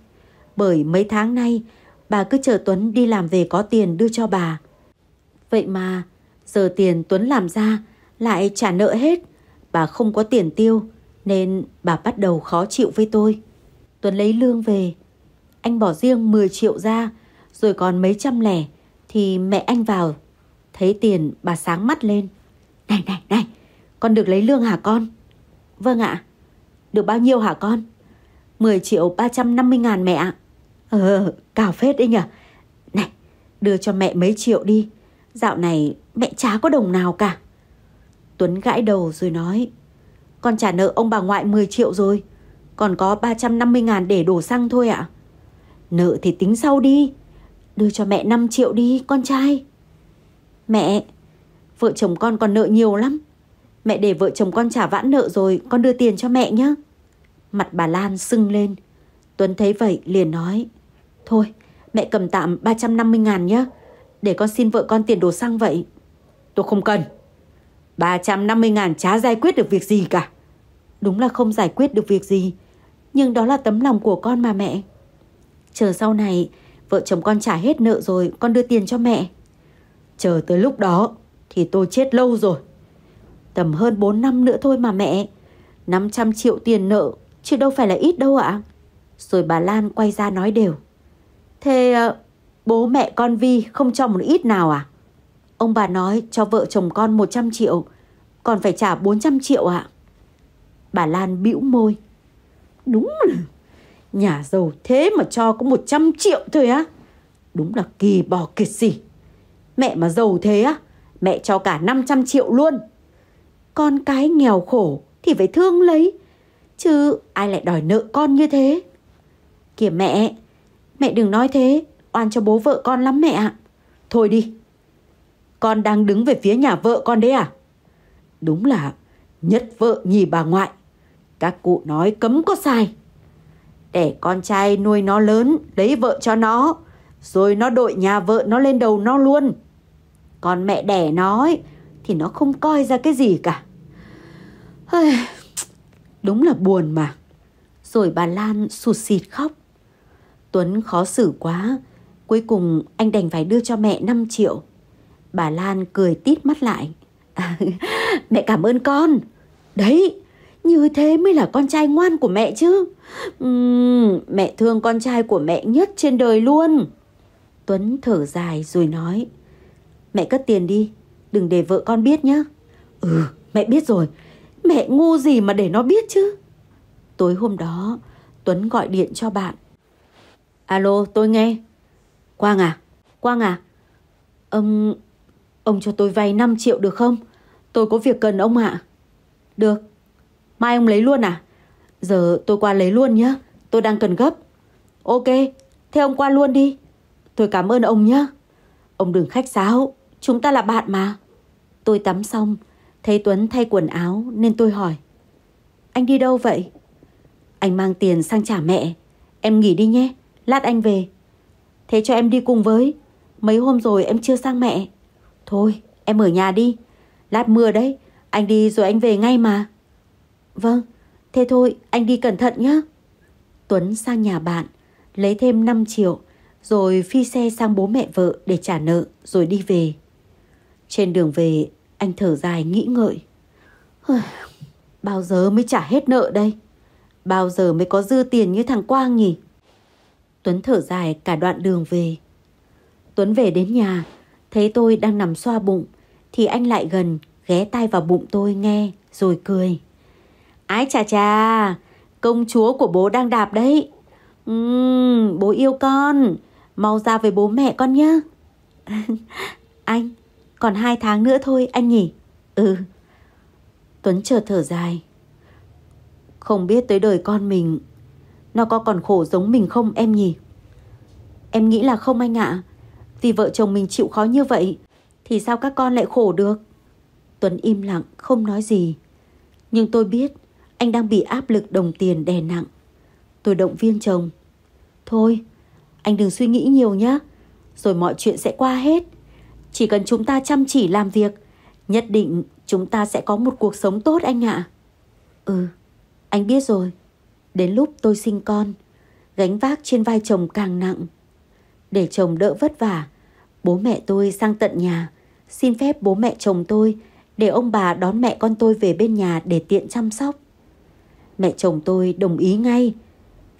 Bởi mấy tháng nay bà cứ chờ Tuấn đi làm về có tiền đưa cho bà. Vậy mà Giờ tiền Tuấn làm ra lại trả nợ hết. Bà không có tiền tiêu nên bà bắt đầu khó chịu với tôi. Tuấn lấy lương về. Anh bỏ riêng 10 triệu ra rồi còn mấy trăm lẻ thì mẹ anh vào. Thấy tiền bà sáng mắt lên. Này này này, con được lấy lương hả con? Vâng ạ. Được bao nhiêu hả con? 10 triệu 350 ngàn mẹ ạ. Ờ, cào phết đấy nhở. Này, đưa cho mẹ mấy triệu đi. Dạo này Mẹ chả có đồng nào cả. Tuấn gãi đầu rồi nói. Con trả nợ ông bà ngoại 10 triệu rồi. Còn có 350 ngàn để đổ xăng thôi ạ. Nợ thì tính sau đi. Đưa cho mẹ 5 triệu đi con trai. Mẹ, vợ chồng con còn nợ nhiều lắm. Mẹ để vợ chồng con trả vãn nợ rồi con đưa tiền cho mẹ nhé. Mặt bà Lan sưng lên. Tuấn thấy vậy liền nói. Thôi, mẹ cầm tạm 350 ngàn nhé. Để con xin vợ con tiền đồ xăng vậy. Tôi không cần. 350 ngàn chả giải quyết được việc gì cả. Đúng là không giải quyết được việc gì. Nhưng đó là tấm lòng của con mà mẹ. Chờ sau này, vợ chồng con trả hết nợ rồi, con đưa tiền cho mẹ. Chờ tới lúc đó, thì tôi chết lâu rồi. Tầm hơn 4 năm nữa thôi mà mẹ. 500 triệu tiền nợ, chứ đâu phải là ít đâu ạ. Rồi bà Lan quay ra nói đều. Thế ờ, bố mẹ con Vi không cho một ít nào à? Ông bà nói cho vợ chồng con 100 triệu, còn phải trả 400 triệu ạ. Bà Lan bĩu môi. Đúng là nhà giàu thế mà cho có 100 triệu thôi á. Đúng là kỳ bò kiệt gì. Mẹ mà giàu thế á, mẹ cho cả 500 triệu luôn. Con cái nghèo khổ thì phải thương lấy. Chứ ai lại đòi nợ con như thế. Kìa mẹ, mẹ đừng nói thế, oan cho bố vợ con lắm mẹ ạ. Thôi đi, con đang đứng về phía nhà vợ con đấy à? Đúng là nhất vợ nhì bà ngoại. Các cụ nói cấm có sai. Để con trai nuôi nó lớn, lấy vợ cho nó, rồi nó đội nhà vợ nó lên đầu nó luôn. Còn mẹ đẻ nó ấy, thì nó không coi ra cái gì cả. Đúng là buồn mà. Rồi bà Lan sụt sịt khóc. Tuấn khó xử quá, cuối cùng anh đành phải đưa cho mẹ 5 triệu. Bà Lan cười tít mắt lại. mẹ cảm ơn con. Đấy, như thế mới là con trai ngoan của mẹ chứ. Uhm, mẹ thương con trai của mẹ nhất trên đời luôn. Tuấn thở dài rồi nói. Mẹ cất tiền đi, đừng để vợ con biết nhé. Ừ, mẹ biết rồi. Mẹ ngu gì mà để nó biết chứ. Tối hôm đó, Tuấn gọi điện cho bạn. Alo, tôi nghe. Quang à? Quang à? Ông, Ông cho tôi vay 5 triệu được không? Tôi có việc cần ông ạ. Được. Mai ông lấy luôn à? Giờ tôi qua lấy luôn nhé. Tôi đang cần gấp. Ok, thế ông qua luôn đi. Tôi cảm ơn ông nhé. Ông đừng khách sáo, chúng ta là bạn mà. Tôi tắm xong, thấy Tuấn thay quần áo nên tôi hỏi. Anh đi đâu vậy? Anh mang tiền sang trả mẹ. Em nghỉ đi nhé, lát anh về. Thế cho em đi cùng với. Mấy hôm rồi em chưa sang mẹ. Thôi, em ở nhà đi. Lát mưa đấy, anh đi rồi anh về ngay mà. Vâng, thế thôi, anh đi cẩn thận nhé. Tuấn sang nhà bạn, lấy thêm 5 triệu, rồi phi xe sang bố mẹ vợ để trả nợ rồi đi về. Trên đường về, anh thở dài nghĩ ngợi. Bao giờ mới trả hết nợ đây? Bao giờ mới có dư tiền như thằng Quang nhỉ? Tuấn thở dài cả đoạn đường về. Tuấn về đến nhà, Thấy tôi đang nằm xoa bụng, thì anh lại gần, ghé tay vào bụng tôi nghe, rồi cười. Ái chà chà, công chúa của bố đang đạp đấy. Uhm, bố yêu con, mau ra với bố mẹ con nhé. anh, còn hai tháng nữa thôi anh nhỉ? Ừ. Tuấn chợt thở dài. Không biết tới đời con mình, nó có còn khổ giống mình không em nhỉ? Em nghĩ là không anh ạ. Vì vợ chồng mình chịu khó như vậy Thì sao các con lại khổ được Tuấn im lặng không nói gì Nhưng tôi biết Anh đang bị áp lực đồng tiền đè nặng Tôi động viên chồng Thôi anh đừng suy nghĩ nhiều nhé Rồi mọi chuyện sẽ qua hết Chỉ cần chúng ta chăm chỉ làm việc Nhất định chúng ta sẽ có một cuộc sống tốt anh ạ Ừ anh biết rồi Đến lúc tôi sinh con Gánh vác trên vai chồng càng nặng Để chồng đỡ vất vả Bố mẹ tôi sang tận nhà, xin phép bố mẹ chồng tôi để ông bà đón mẹ con tôi về bên nhà để tiện chăm sóc. Mẹ chồng tôi đồng ý ngay,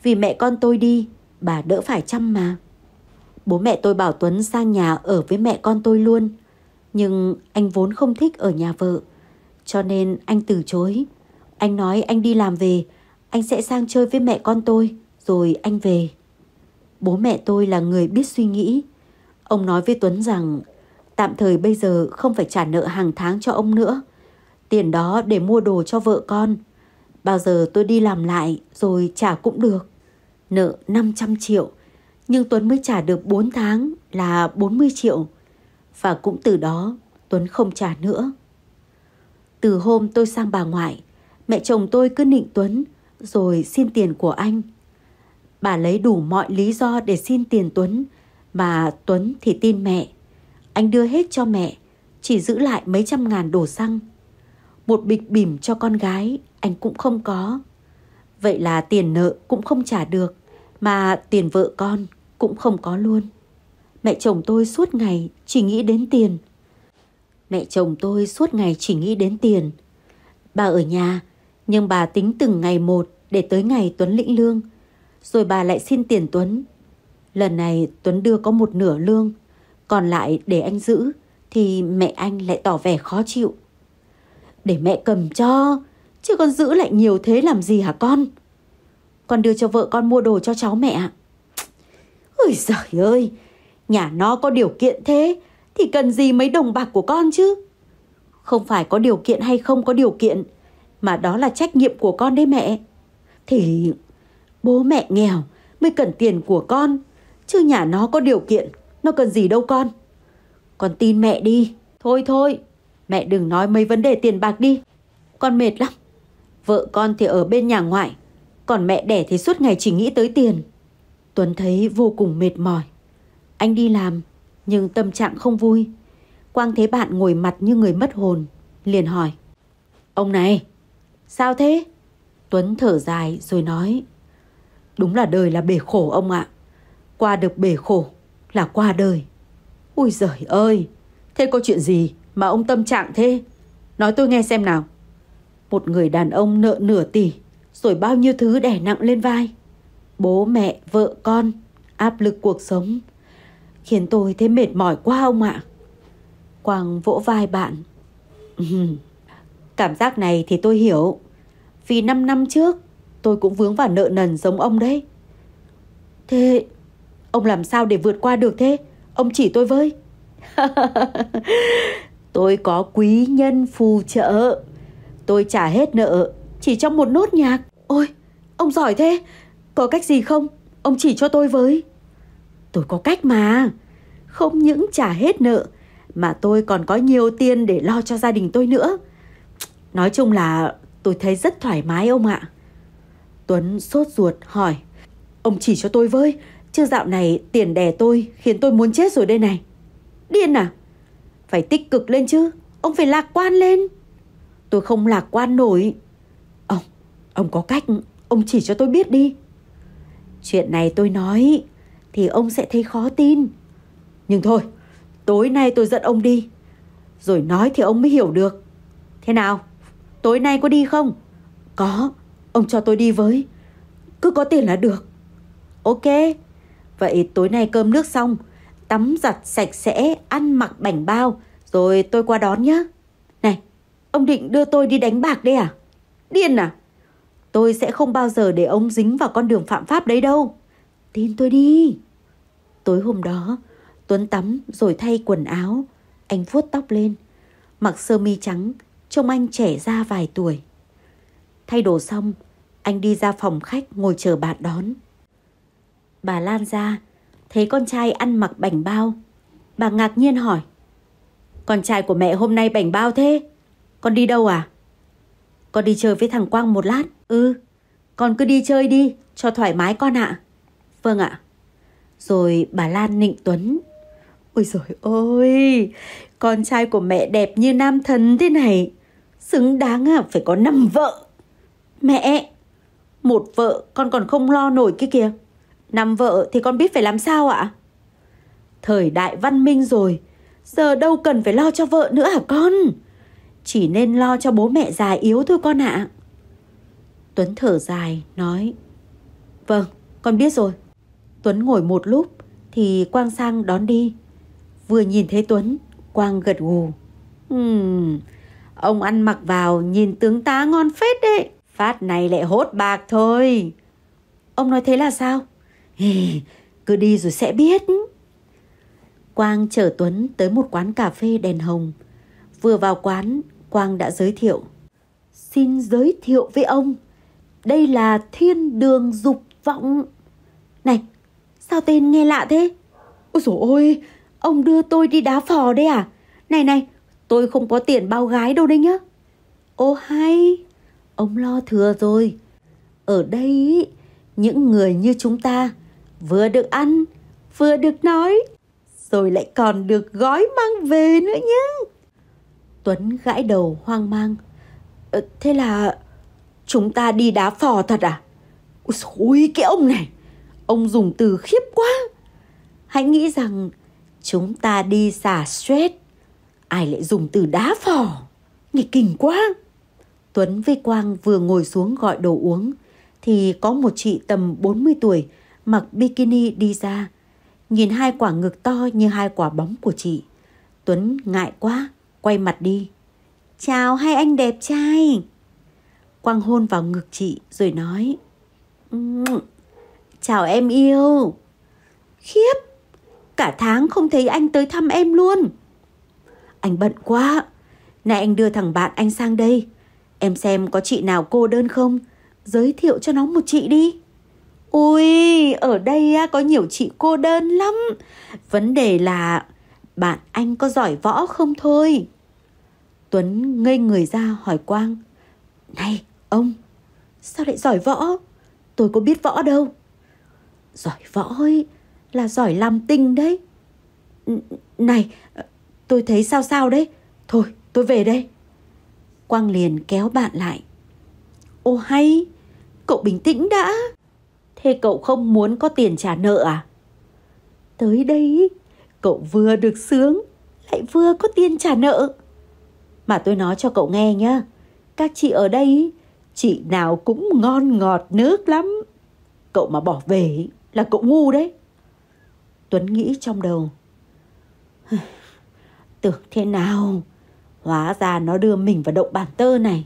vì mẹ con tôi đi, bà đỡ phải chăm mà. Bố mẹ tôi bảo Tuấn sang nhà ở với mẹ con tôi luôn, nhưng anh vốn không thích ở nhà vợ, cho nên anh từ chối. Anh nói anh đi làm về, anh sẽ sang chơi với mẹ con tôi, rồi anh về. Bố mẹ tôi là người biết suy nghĩ, Ông nói với Tuấn rằng tạm thời bây giờ không phải trả nợ hàng tháng cho ông nữa. Tiền đó để mua đồ cho vợ con. Bao giờ tôi đi làm lại rồi trả cũng được. Nợ 500 triệu, nhưng Tuấn mới trả được 4 tháng là 40 triệu. Và cũng từ đó Tuấn không trả nữa. Từ hôm tôi sang bà ngoại, mẹ chồng tôi cứ nịnh Tuấn rồi xin tiền của anh. Bà lấy đủ mọi lý do để xin tiền Tuấn, mà Tuấn thì tin mẹ. Anh đưa hết cho mẹ, chỉ giữ lại mấy trăm ngàn đổ xăng. Một bịch bỉm cho con gái, anh cũng không có. Vậy là tiền nợ cũng không trả được, mà tiền vợ con cũng không có luôn. Mẹ chồng tôi suốt ngày chỉ nghĩ đến tiền. Mẹ chồng tôi suốt ngày chỉ nghĩ đến tiền. Bà ở nhà, nhưng bà tính từng ngày một để tới ngày Tuấn lĩnh lương. Rồi bà lại xin tiền Tuấn Lần này Tuấn đưa có một nửa lương, còn lại để anh giữ thì mẹ anh lại tỏ vẻ khó chịu. Để mẹ cầm cho, chứ con giữ lại nhiều thế làm gì hả con? Con đưa cho vợ con mua đồ cho cháu mẹ. ạ. Ôi giời ơi, nhà nó có điều kiện thế thì cần gì mấy đồng bạc của con chứ? Không phải có điều kiện hay không có điều kiện, mà đó là trách nhiệm của con đấy mẹ. Thì bố mẹ nghèo mới cần tiền của con Chứ nhà nó có điều kiện, nó cần gì đâu con. Con tin mẹ đi. Thôi thôi, mẹ đừng nói mấy vấn đề tiền bạc đi. Con mệt lắm. Vợ con thì ở bên nhà ngoại, còn mẹ đẻ thì suốt ngày chỉ nghĩ tới tiền. Tuấn thấy vô cùng mệt mỏi. Anh đi làm, nhưng tâm trạng không vui. Quang thấy bạn ngồi mặt như người mất hồn, liền hỏi. Ông này, sao thế? Tuấn thở dài rồi nói. Đúng là đời là bể khổ ông ạ qua được bể khổ là qua đời. Ui giời ơi, thế có chuyện gì mà ông tâm trạng thế? Nói tôi nghe xem nào. Một người đàn ông nợ nửa tỷ, rồi bao nhiêu thứ đè nặng lên vai. Bố mẹ, vợ con, áp lực cuộc sống khiến tôi thấy mệt mỏi quá ông ạ. Quang vỗ vai bạn. Cảm giác này thì tôi hiểu. Vì 5 năm trước tôi cũng vướng vào nợ nần giống ông đấy. Thế Ông làm sao để vượt qua được thế? Ông chỉ tôi với. tôi có quý nhân phù trợ. Tôi trả hết nợ chỉ trong một nốt nhạc. Ôi, ông giỏi thế. Có cách gì không? Ông chỉ cho tôi với. Tôi có cách mà. Không những trả hết nợ mà tôi còn có nhiều tiền để lo cho gia đình tôi nữa. Nói chung là tôi thấy rất thoải mái ông ạ. Tuấn sốt ruột hỏi. Ông chỉ cho tôi với, Chứ dạo này tiền đè tôi khiến tôi muốn chết rồi đây này. Điên à? Phải tích cực lên chứ. Ông phải lạc quan lên. Tôi không lạc quan nổi. Ông, ông có cách, ông chỉ cho tôi biết đi. Chuyện này tôi nói thì ông sẽ thấy khó tin. Nhưng thôi, tối nay tôi dẫn ông đi. Rồi nói thì ông mới hiểu được. Thế nào? Tối nay có đi không? Có, ông cho tôi đi với. Cứ có tiền là được. Ok, Vậy tối nay cơm nước xong, tắm giặt sạch sẽ, ăn mặc bảnh bao, rồi tôi qua đón nhé. Này, ông định đưa tôi đi đánh bạc đấy à? Điên à? Tôi sẽ không bao giờ để ông dính vào con đường phạm pháp đấy đâu. Tin tôi đi. Tối hôm đó, Tuấn tắm rồi thay quần áo. Anh vuốt tóc lên, mặc sơ mi trắng, trông anh trẻ ra vài tuổi. Thay đồ xong, anh đi ra phòng khách ngồi chờ bạn đón. Bà Lan ra, thấy con trai ăn mặc bảnh bao. Bà ngạc nhiên hỏi, con trai của mẹ hôm nay bảnh bao thế? Con đi đâu à? Con đi chơi với thằng Quang một lát. Ừ, con cứ đi chơi đi, cho thoải mái con ạ. À. Vâng ạ. Rồi bà Lan nịnh Tuấn. Ôi rồi ôi, con trai của mẹ đẹp như nam thần thế này. Xứng đáng à, phải có năm vợ. Mẹ, một vợ con còn không lo nổi cái kia kìa. Nằm vợ thì con biết phải làm sao ạ? Thời đại văn minh rồi, giờ đâu cần phải lo cho vợ nữa hả con? Chỉ nên lo cho bố mẹ già yếu thôi con ạ. Tuấn thở dài, nói Vâng, con biết rồi. Tuấn ngồi một lúc thì Quang sang đón đi. Vừa nhìn thấy Tuấn, Quang gật gù. Ừm, ông ăn mặc vào nhìn tướng tá ngon phết đấy. Phát này lại hốt bạc thôi. Ông nói thế là sao? Hey, cứ đi rồi sẽ biết. Quang chở Tuấn tới một quán cà phê đèn hồng. Vừa vào quán, Quang đã giới thiệu. Xin giới thiệu với ông, đây là thiên đường dục vọng. Này, sao tên nghe lạ thế? Ôi dồi ôi, ông đưa tôi đi đá phò đấy à? Này này, tôi không có tiền bao gái đâu đấy nhá. Ô hay, ông lo thừa rồi. Ở đây, những người như chúng ta vừa được ăn, vừa được nói, rồi lại còn được gói mang về nữa nhé. Tuấn gãi đầu hoang mang. Ờ, thế là chúng ta đi đá phò thật à? Ui cái ông này, ông dùng từ khiếp quá. Hãy nghĩ rằng chúng ta đi xả stress, ai lại dùng từ đá phò? Nghịch kinh quá. Tuấn với Quang vừa ngồi xuống gọi đồ uống thì có một chị tầm 40 tuổi mặc bikini đi ra, nhìn hai quả ngực to như hai quả bóng của chị. Tuấn ngại quá, quay mặt đi. Chào hai anh đẹp trai. Quang hôn vào ngực chị rồi nói. Chào em yêu. Khiếp, cả tháng không thấy anh tới thăm em luôn. Anh bận quá, này anh đưa thằng bạn anh sang đây. Em xem có chị nào cô đơn không, giới thiệu cho nó một chị đi. Ui, ở đây có nhiều chị cô đơn lắm. Vấn đề là bạn anh có giỏi võ không thôi? Tuấn ngây người ra hỏi Quang. Này, ông, sao lại giỏi võ? Tôi có biết võ đâu. Giỏi võ ấy, là giỏi làm tinh đấy. này, tôi thấy sao sao đấy. Thôi, tôi về đây. Quang liền kéo bạn lại. Ô hay, cậu bình tĩnh đã. Thế cậu không muốn có tiền trả nợ à? Tới đây, cậu vừa được sướng, lại vừa có tiền trả nợ. Mà tôi nói cho cậu nghe nhá, các chị ở đây, chị nào cũng ngon ngọt nước lắm. Cậu mà bỏ về là cậu ngu đấy. Tuấn nghĩ trong đầu. Tưởng thế nào? Hóa ra nó đưa mình vào động bàn tơ này.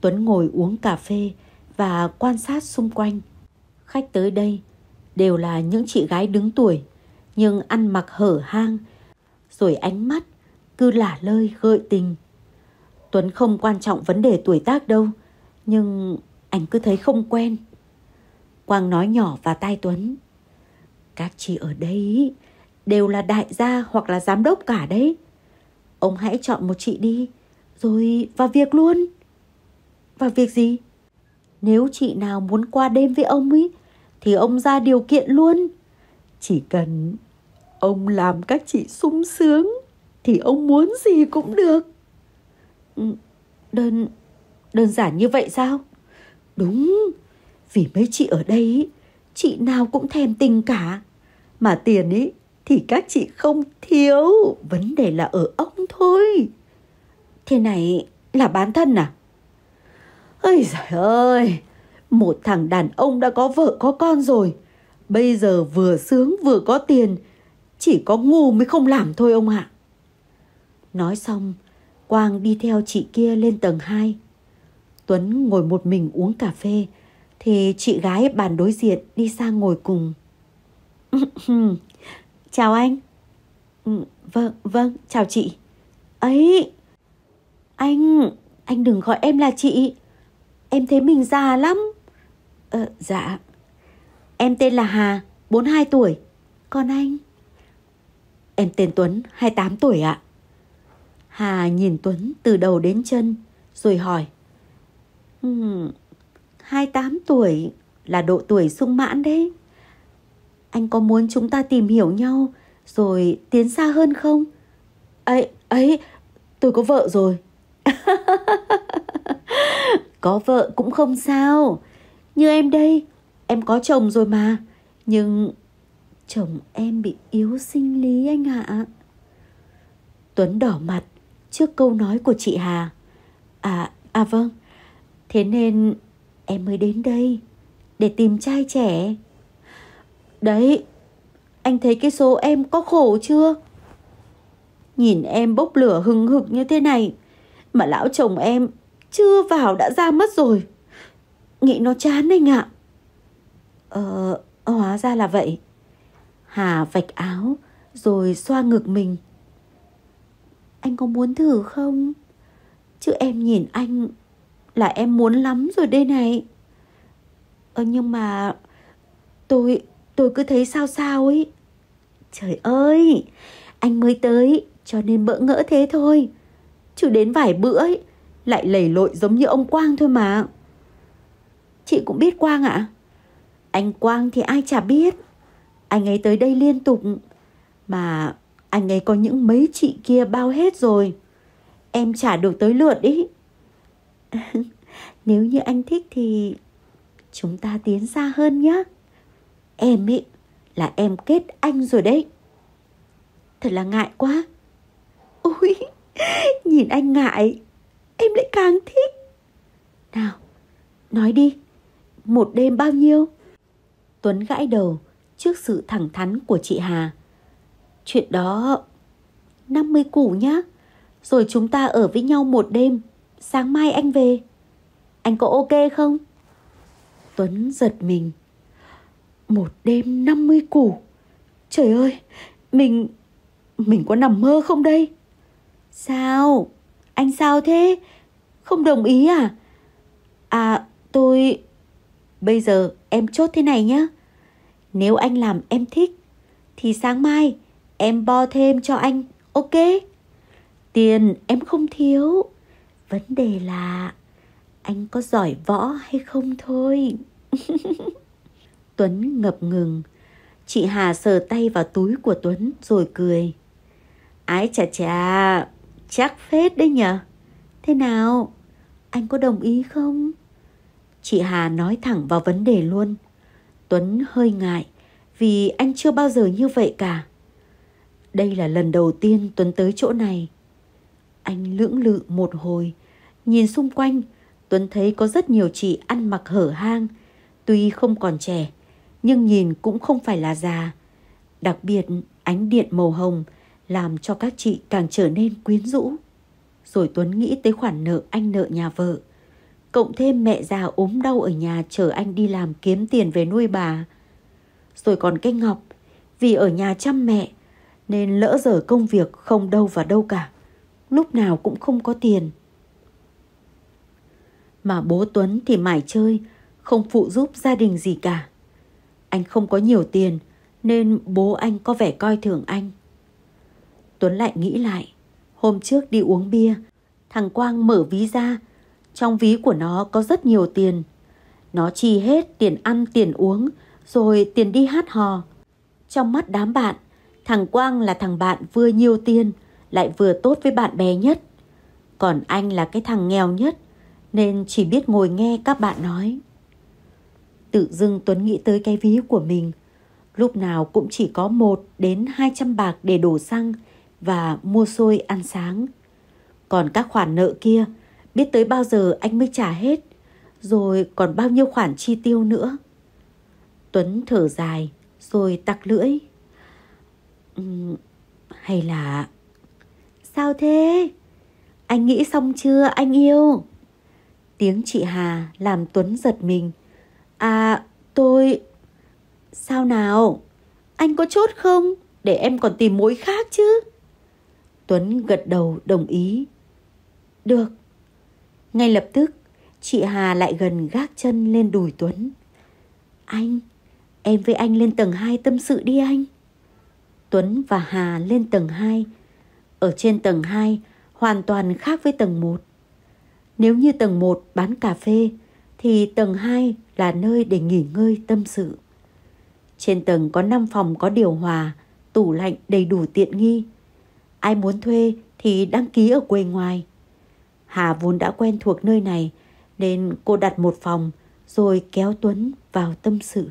Tuấn ngồi uống cà phê và quan sát xung quanh khách tới đây đều là những chị gái đứng tuổi nhưng ăn mặc hở hang rồi ánh mắt cứ lả lơi gợi tình tuấn không quan trọng vấn đề tuổi tác đâu nhưng anh cứ thấy không quen quang nói nhỏ vào tai tuấn các chị ở đây đều là đại gia hoặc là giám đốc cả đấy ông hãy chọn một chị đi rồi vào việc luôn vào việc gì nếu chị nào muốn qua đêm với ông ấy thì ông ra điều kiện luôn chỉ cần ông làm các chị sung sướng thì ông muốn gì cũng được ừ, đơn đơn giản như vậy sao đúng vì mấy chị ở đây chị nào cũng thèm tình cả mà tiền ấy thì các chị không thiếu vấn đề là ở ông thôi thế này là bán thân à ơi giời ơi một thằng đàn ông đã có vợ có con rồi. Bây giờ vừa sướng vừa có tiền. Chỉ có ngu mới không làm thôi ông ạ. Nói xong, Quang đi theo chị kia lên tầng hai. Tuấn ngồi một mình uống cà phê, thì chị gái bàn đối diện đi sang ngồi cùng. chào anh. Ừ, vâng, vâng, chào chị. Ấy, anh, anh đừng gọi em là chị. Em thấy mình già lắm. Ờ, dạ. Em tên là Hà, 42 tuổi. Còn anh? Em tên Tuấn, 28 tuổi ạ. Hà nhìn Tuấn từ đầu đến chân, rồi hỏi. Hmm, 28 tuổi là độ tuổi sung mãn đấy. Anh có muốn chúng ta tìm hiểu nhau rồi tiến xa hơn không? Ấy, ấy, tôi có vợ rồi. có vợ cũng không sao như em đây, em có chồng rồi mà. Nhưng chồng em bị yếu sinh lý anh ạ. Tuấn đỏ mặt trước câu nói của chị Hà. À, à vâng, thế nên em mới đến đây để tìm trai trẻ. Đấy, anh thấy cái số em có khổ chưa? Nhìn em bốc lửa hừng hực như thế này mà lão chồng em chưa vào đã ra mất rồi nghĩ nó chán anh ạ. Ờ, hóa ra là vậy. Hà vạch áo rồi xoa ngực mình. Anh có muốn thử không? Chứ em nhìn anh là em muốn lắm rồi đây này. Ờ nhưng mà tôi tôi cứ thấy sao sao ấy. Trời ơi, anh mới tới cho nên bỡ ngỡ thế thôi. Chứ đến vài bữa ấy lại lầy lội giống như ông Quang thôi mà. Chị cũng biết Quang ạ. À? Anh Quang thì ai chả biết. Anh ấy tới đây liên tục. Mà anh ấy có những mấy chị kia bao hết rồi. Em trả được tới lượt ý. Nếu như anh thích thì chúng ta tiến xa hơn nhé. Em ý, là em kết anh rồi đấy. Thật là ngại quá. Ôi, nhìn anh ngại, em lại càng thích. Nào, nói đi, một đêm bao nhiêu? Tuấn gãi đầu trước sự thẳng thắn của chị Hà. Chuyện đó 50 củ nhá. Rồi chúng ta ở với nhau một đêm, sáng mai anh về. Anh có ok không? Tuấn giật mình. Một đêm 50 củ. Trời ơi, mình mình có nằm mơ không đây? Sao? Anh sao thế? Không đồng ý à? À, tôi Bây giờ em chốt thế này nhé. Nếu anh làm em thích, thì sáng mai em bo thêm cho anh, ok? Tiền em không thiếu. Vấn đề là anh có giỏi võ hay không thôi. Tuấn ngập ngừng. Chị Hà sờ tay vào túi của Tuấn rồi cười. Ái chà chà, chắc phết đấy nhở. Thế nào, anh có đồng ý không? Chị Hà nói thẳng vào vấn đề luôn. Tuấn hơi ngại vì anh chưa bao giờ như vậy cả. Đây là lần đầu tiên Tuấn tới chỗ này. Anh lưỡng lự một hồi, nhìn xung quanh, Tuấn thấy có rất nhiều chị ăn mặc hở hang, tuy không còn trẻ, nhưng nhìn cũng không phải là già. Đặc biệt ánh điện màu hồng làm cho các chị càng trở nên quyến rũ. Rồi Tuấn nghĩ tới khoản nợ anh nợ nhà vợ cộng thêm mẹ già ốm đau ở nhà chờ anh đi làm kiếm tiền về nuôi bà. Rồi còn cái Ngọc, vì ở nhà chăm mẹ nên lỡ giờ công việc không đâu và đâu cả, lúc nào cũng không có tiền. Mà bố Tuấn thì mải chơi, không phụ giúp gia đình gì cả. Anh không có nhiều tiền nên bố anh có vẻ coi thường anh. Tuấn lại nghĩ lại, hôm trước đi uống bia, thằng Quang mở ví ra trong ví của nó có rất nhiều tiền. Nó chi hết tiền ăn, tiền uống, rồi tiền đi hát hò. Trong mắt đám bạn, thằng Quang là thằng bạn vừa nhiều tiền, lại vừa tốt với bạn bè nhất. Còn anh là cái thằng nghèo nhất, nên chỉ biết ngồi nghe các bạn nói. Tự dưng Tuấn nghĩ tới cái ví của mình. Lúc nào cũng chỉ có 1 đến 200 bạc để đổ xăng và mua xôi ăn sáng. Còn các khoản nợ kia biết tới bao giờ anh mới trả hết, rồi còn bao nhiêu khoản chi tiêu nữa. Tuấn thở dài, rồi tặc lưỡi. Uhm, hay là... Sao thế? Anh nghĩ xong chưa anh yêu? Tiếng chị Hà làm Tuấn giật mình. À, tôi... Sao nào? Anh có chốt không? Để em còn tìm mối khác chứ. Tuấn gật đầu đồng ý. Được, ngay lập tức, chị Hà lại gần gác chân lên đùi Tuấn. Anh, em với anh lên tầng 2 tâm sự đi anh. Tuấn và Hà lên tầng 2. Ở trên tầng 2 hoàn toàn khác với tầng 1. Nếu như tầng 1 bán cà phê thì tầng 2 là nơi để nghỉ ngơi tâm sự. Trên tầng có 5 phòng có điều hòa, tủ lạnh đầy đủ tiện nghi. Ai muốn thuê thì đăng ký ở quê ngoài. Hà vốn đã quen thuộc nơi này nên cô đặt một phòng rồi kéo Tuấn vào tâm sự.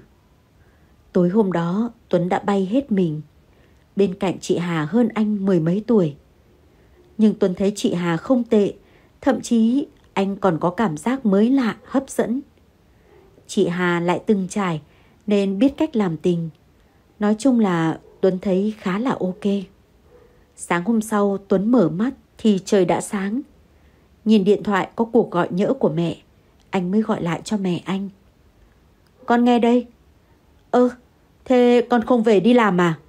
Tối hôm đó Tuấn đã bay hết mình. Bên cạnh chị Hà hơn anh mười mấy tuổi. Nhưng Tuấn thấy chị Hà không tệ, thậm chí anh còn có cảm giác mới lạ, hấp dẫn. Chị Hà lại từng trải nên biết cách làm tình. Nói chung là Tuấn thấy khá là ok. Sáng hôm sau Tuấn mở mắt thì trời đã sáng. Nhìn điện thoại có cuộc gọi nhỡ của mẹ Anh mới gọi lại cho mẹ anh Con nghe đây Ơ ừ, thế con không về đi làm à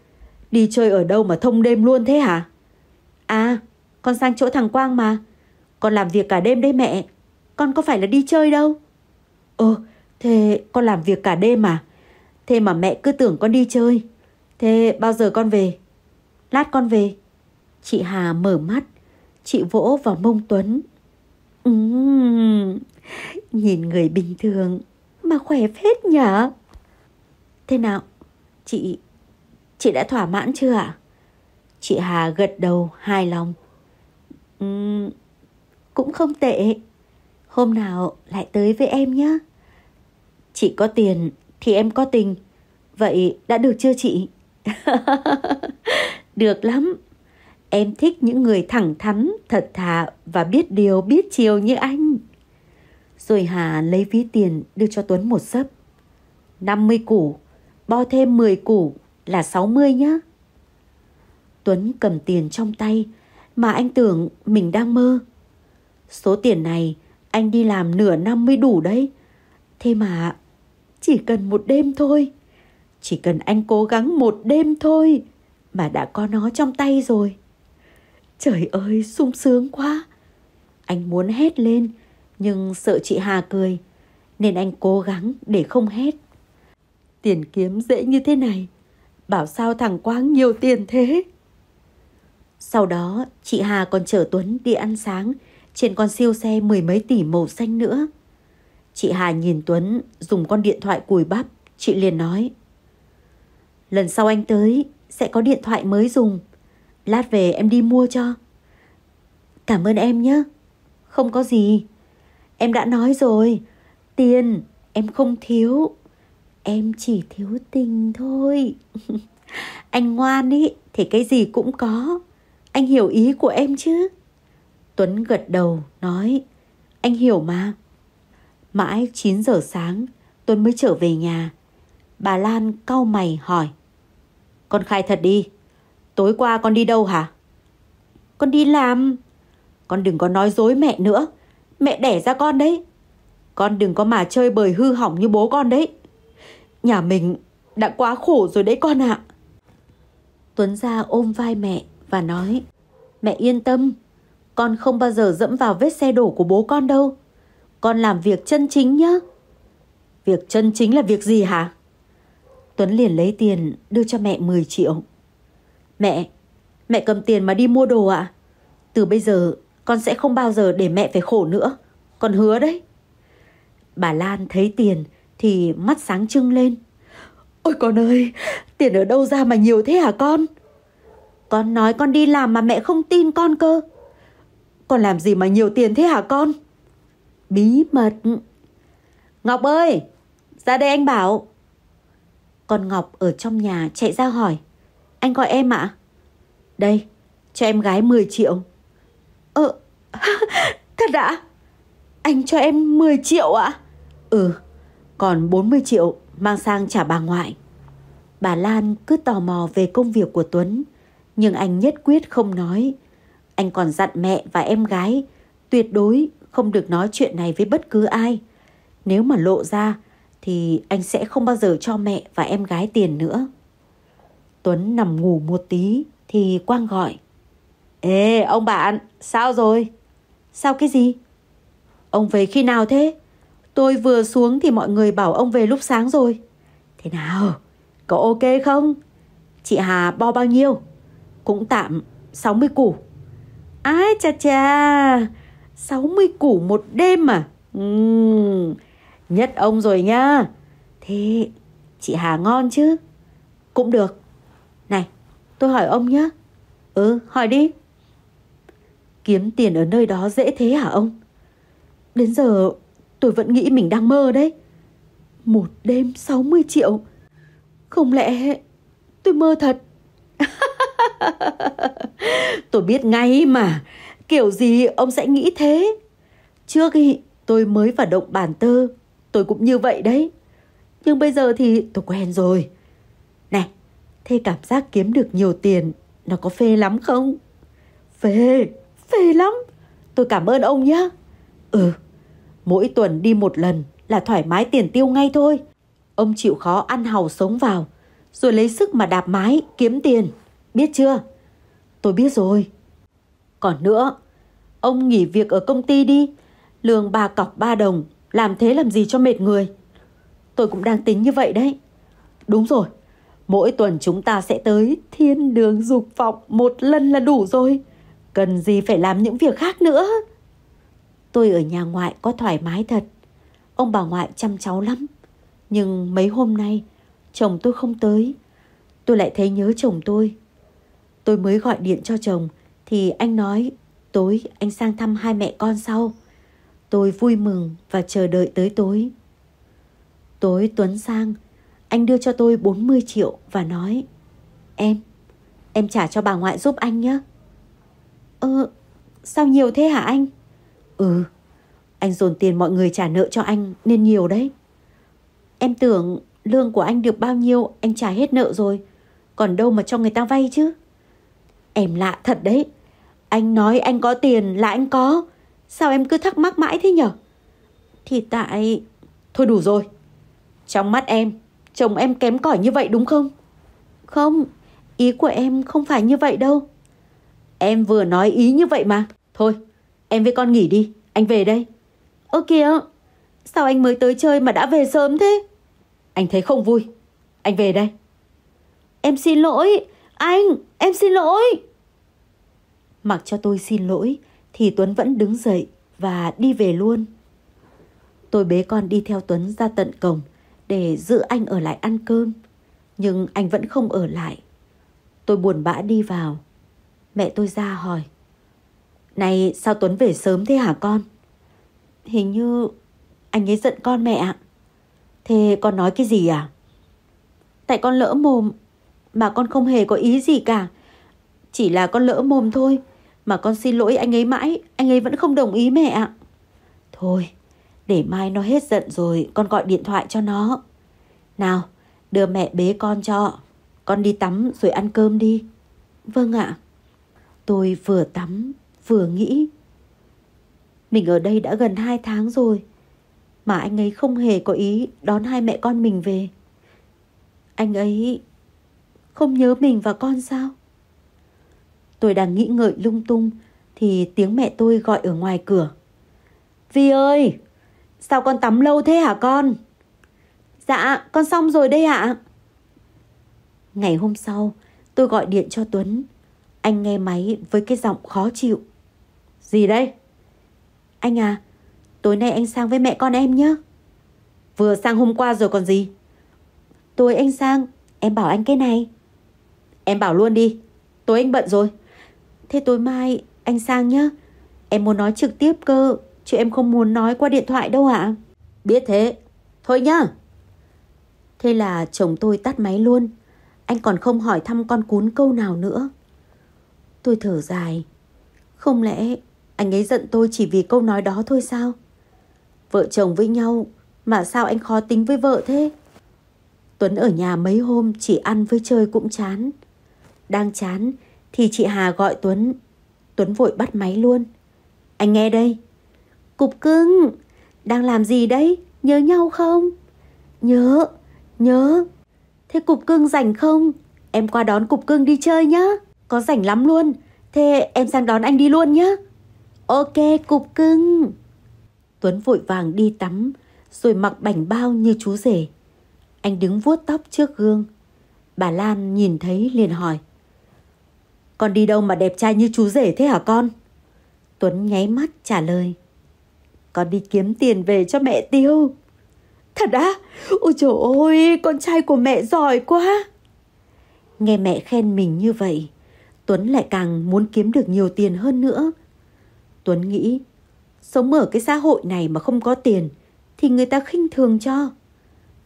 Đi chơi ở đâu mà thông đêm luôn thế hả À con sang chỗ thằng Quang mà Con làm việc cả đêm đấy mẹ Con có phải là đi chơi đâu Ơ ừ, thế con làm việc cả đêm à Thế mà mẹ cứ tưởng con đi chơi Thế bao giờ con về Lát con về Chị Hà mở mắt Chị vỗ vào mông Tuấn Uhm, nhìn người bình thường mà khỏe phết nhở? Thế nào? Chị chị đã thỏa mãn chưa ạ? À? Chị Hà gật đầu hài lòng. Uhm, cũng không tệ. Hôm nào lại tới với em nhé. Chị có tiền thì em có tình. Vậy đã được chưa chị? được lắm. Em thích những người thẳng thắn, thật thà và biết điều biết chiều như anh. Rồi Hà lấy ví tiền đưa cho Tuấn một sấp. 50 củ, bo thêm 10 củ là 60 nhá. Tuấn cầm tiền trong tay mà anh tưởng mình đang mơ. Số tiền này anh đi làm nửa năm mới đủ đấy. Thế mà chỉ cần một đêm thôi. Chỉ cần anh cố gắng một đêm thôi mà đã có nó trong tay rồi. Trời ơi, sung sướng quá. Anh muốn hét lên, nhưng sợ chị Hà cười, nên anh cố gắng để không hét. Tiền kiếm dễ như thế này, bảo sao thằng Quang nhiều tiền thế. Sau đó, chị Hà còn chở Tuấn đi ăn sáng trên con siêu xe mười mấy tỷ màu xanh nữa. Chị Hà nhìn Tuấn dùng con điện thoại cùi bắp, chị liền nói. Lần sau anh tới, sẽ có điện thoại mới dùng. Lát về em đi mua cho. Cảm ơn em nhé. Không có gì. Em đã nói rồi. Tiền em không thiếu. Em chỉ thiếu tình thôi. anh ngoan ý thì cái gì cũng có. Anh hiểu ý của em chứ? Tuấn gật đầu nói, anh hiểu mà. Mãi 9 giờ sáng, Tuấn mới trở về nhà. Bà Lan cau mày hỏi, con khai thật đi, Tối qua con đi đâu hả? Con đi làm. Con đừng có nói dối mẹ nữa. Mẹ đẻ ra con đấy. Con đừng có mà chơi bời hư hỏng như bố con đấy. Nhà mình đã quá khổ rồi đấy con ạ. À. Tuấn ra ôm vai mẹ và nói Mẹ yên tâm, con không bao giờ dẫm vào vết xe đổ của bố con đâu. Con làm việc chân chính nhá. Việc chân chính là việc gì hả? Tuấn liền lấy tiền đưa cho mẹ 10 triệu. Mẹ, mẹ cầm tiền mà đi mua đồ ạ. À? Từ bây giờ con sẽ không bao giờ để mẹ phải khổ nữa. Con hứa đấy. Bà Lan thấy tiền thì mắt sáng trưng lên. Ôi con ơi, tiền ở đâu ra mà nhiều thế hả con? Con nói con đi làm mà mẹ không tin con cơ. Con làm gì mà nhiều tiền thế hả con? Bí mật. Ngọc ơi, ra đây anh bảo. Con Ngọc ở trong nhà chạy ra hỏi. Anh gọi em ạ? À? Đây, cho em gái 10 triệu. Ờ, thật đã? Anh cho em 10 triệu ạ? À? Ừ, còn 40 triệu mang sang trả bà ngoại. Bà Lan cứ tò mò về công việc của Tuấn, nhưng anh nhất quyết không nói. Anh còn dặn mẹ và em gái tuyệt đối không được nói chuyện này với bất cứ ai. Nếu mà lộ ra thì anh sẽ không bao giờ cho mẹ và em gái tiền nữa. Tuấn nằm ngủ một tí thì Quang gọi. Ê, ông bạn, sao rồi? Sao cái gì? Ông về khi nào thế? Tôi vừa xuống thì mọi người bảo ông về lúc sáng rồi. Thế nào? Có ok không? Chị Hà bo bao nhiêu? Cũng tạm 60 củ. Ái chà cha, 60 củ một đêm à? Uhm, nhất ông rồi nha. Thế chị Hà ngon chứ? Cũng được tôi hỏi ông nhé. Ừ, hỏi đi. Kiếm tiền ở nơi đó dễ thế hả ông? Đến giờ tôi vẫn nghĩ mình đang mơ đấy. Một đêm 60 triệu. Không lẽ tôi mơ thật? tôi biết ngay mà. Kiểu gì ông sẽ nghĩ thế? Trước khi tôi mới vào động bàn tơ, tôi cũng như vậy đấy. Nhưng bây giờ thì tôi quen rồi. Thế cảm giác kiếm được nhiều tiền, nó có phê lắm không? Phê, phê lắm. Tôi cảm ơn ông nhé. Ừ, mỗi tuần đi một lần là thoải mái tiền tiêu ngay thôi. Ông chịu khó ăn hầu sống vào, rồi lấy sức mà đạp mái, kiếm tiền. Biết chưa? Tôi biết rồi. Còn nữa, ông nghỉ việc ở công ty đi. Lương bà cọc ba đồng, làm thế làm gì cho mệt người. Tôi cũng đang tính như vậy đấy. Đúng rồi, Mỗi tuần chúng ta sẽ tới thiên đường dục vọng một lần là đủ rồi. Cần gì phải làm những việc khác nữa. Tôi ở nhà ngoại có thoải mái thật. Ông bà ngoại chăm cháu lắm. Nhưng mấy hôm nay, chồng tôi không tới. Tôi lại thấy nhớ chồng tôi. Tôi mới gọi điện cho chồng thì anh nói tối anh sang thăm hai mẹ con sau. Tôi vui mừng và chờ đợi tới tối. Tối Tuấn sang, anh đưa cho tôi 40 triệu và nói Em, em trả cho bà ngoại giúp anh nhé. Ơ, ờ, sao nhiều thế hả anh? Ừ, anh dồn tiền mọi người trả nợ cho anh nên nhiều đấy. Em tưởng lương của anh được bao nhiêu anh trả hết nợ rồi. Còn đâu mà cho người ta vay chứ. Em lạ thật đấy. Anh nói anh có tiền là anh có. Sao em cứ thắc mắc mãi thế nhở? Thì tại... Thôi đủ rồi. Trong mắt em, chồng em kém cỏi như vậy đúng không? Không, ý của em không phải như vậy đâu. Em vừa nói ý như vậy mà. Thôi, em với con nghỉ đi, anh về đây. Ơ kìa, sao anh mới tới chơi mà đã về sớm thế? Anh thấy không vui, anh về đây. Em xin lỗi, anh, em xin lỗi. Mặc cho tôi xin lỗi thì Tuấn vẫn đứng dậy và đi về luôn. Tôi bế con đi theo Tuấn ra tận cổng để giữ anh ở lại ăn cơm. Nhưng anh vẫn không ở lại. Tôi buồn bã đi vào. Mẹ tôi ra hỏi. Này sao Tuấn về sớm thế hả con? Hình như anh ấy giận con mẹ ạ. Thế con nói cái gì à? Tại con lỡ mồm mà con không hề có ý gì cả. Chỉ là con lỡ mồm thôi. Mà con xin lỗi anh ấy mãi, anh ấy vẫn không đồng ý mẹ ạ. Thôi, để mai nó hết giận rồi con gọi điện thoại cho nó. Nào, đưa mẹ bế con cho. Con đi tắm rồi ăn cơm đi. Vâng ạ. Tôi vừa tắm, vừa nghĩ. Mình ở đây đã gần 2 tháng rồi. Mà anh ấy không hề có ý đón hai mẹ con mình về. Anh ấy không nhớ mình và con sao? Tôi đang nghĩ ngợi lung tung thì tiếng mẹ tôi gọi ở ngoài cửa. Vi ơi! Sao con tắm lâu thế hả con? Dạ, con xong rồi đây ạ. Ngày hôm sau, tôi gọi điện cho Tuấn. Anh nghe máy với cái giọng khó chịu. Gì đây? Anh à, tối nay anh sang với mẹ con em nhé. Vừa sang hôm qua rồi còn gì? Tối anh sang, em bảo anh cái này. Em bảo luôn đi, tối anh bận rồi. Thế tối mai anh sang nhé. Em muốn nói trực tiếp cơ, chị em không muốn nói qua điện thoại đâu ạ. Biết thế. Thôi nhá. Thế là chồng tôi tắt máy luôn. Anh còn không hỏi thăm con cún câu nào nữa. Tôi thở dài. Không lẽ anh ấy giận tôi chỉ vì câu nói đó thôi sao? Vợ chồng với nhau mà sao anh khó tính với vợ thế? Tuấn ở nhà mấy hôm chỉ ăn với chơi cũng chán. Đang chán thì chị Hà gọi Tuấn. Tuấn vội bắt máy luôn. Anh nghe đây. Cục cưng, đang làm gì đấy? Nhớ nhau không? Nhớ, nhớ. Thế cục cưng rảnh không? Em qua đón cục cưng đi chơi nhá. Có rảnh lắm luôn. Thế em sang đón anh đi luôn nhá. Ok, cục cưng. Tuấn vội vàng đi tắm, rồi mặc bảnh bao như chú rể. Anh đứng vuốt tóc trước gương. Bà Lan nhìn thấy liền hỏi. Con đi đâu mà đẹp trai như chú rể thế hả con? Tuấn nháy mắt trả lời con đi kiếm tiền về cho mẹ tiêu. Thật á? Ôi trời ơi, con trai của mẹ giỏi quá. Nghe mẹ khen mình như vậy, Tuấn lại càng muốn kiếm được nhiều tiền hơn nữa. Tuấn nghĩ, sống ở cái xã hội này mà không có tiền thì người ta khinh thường cho.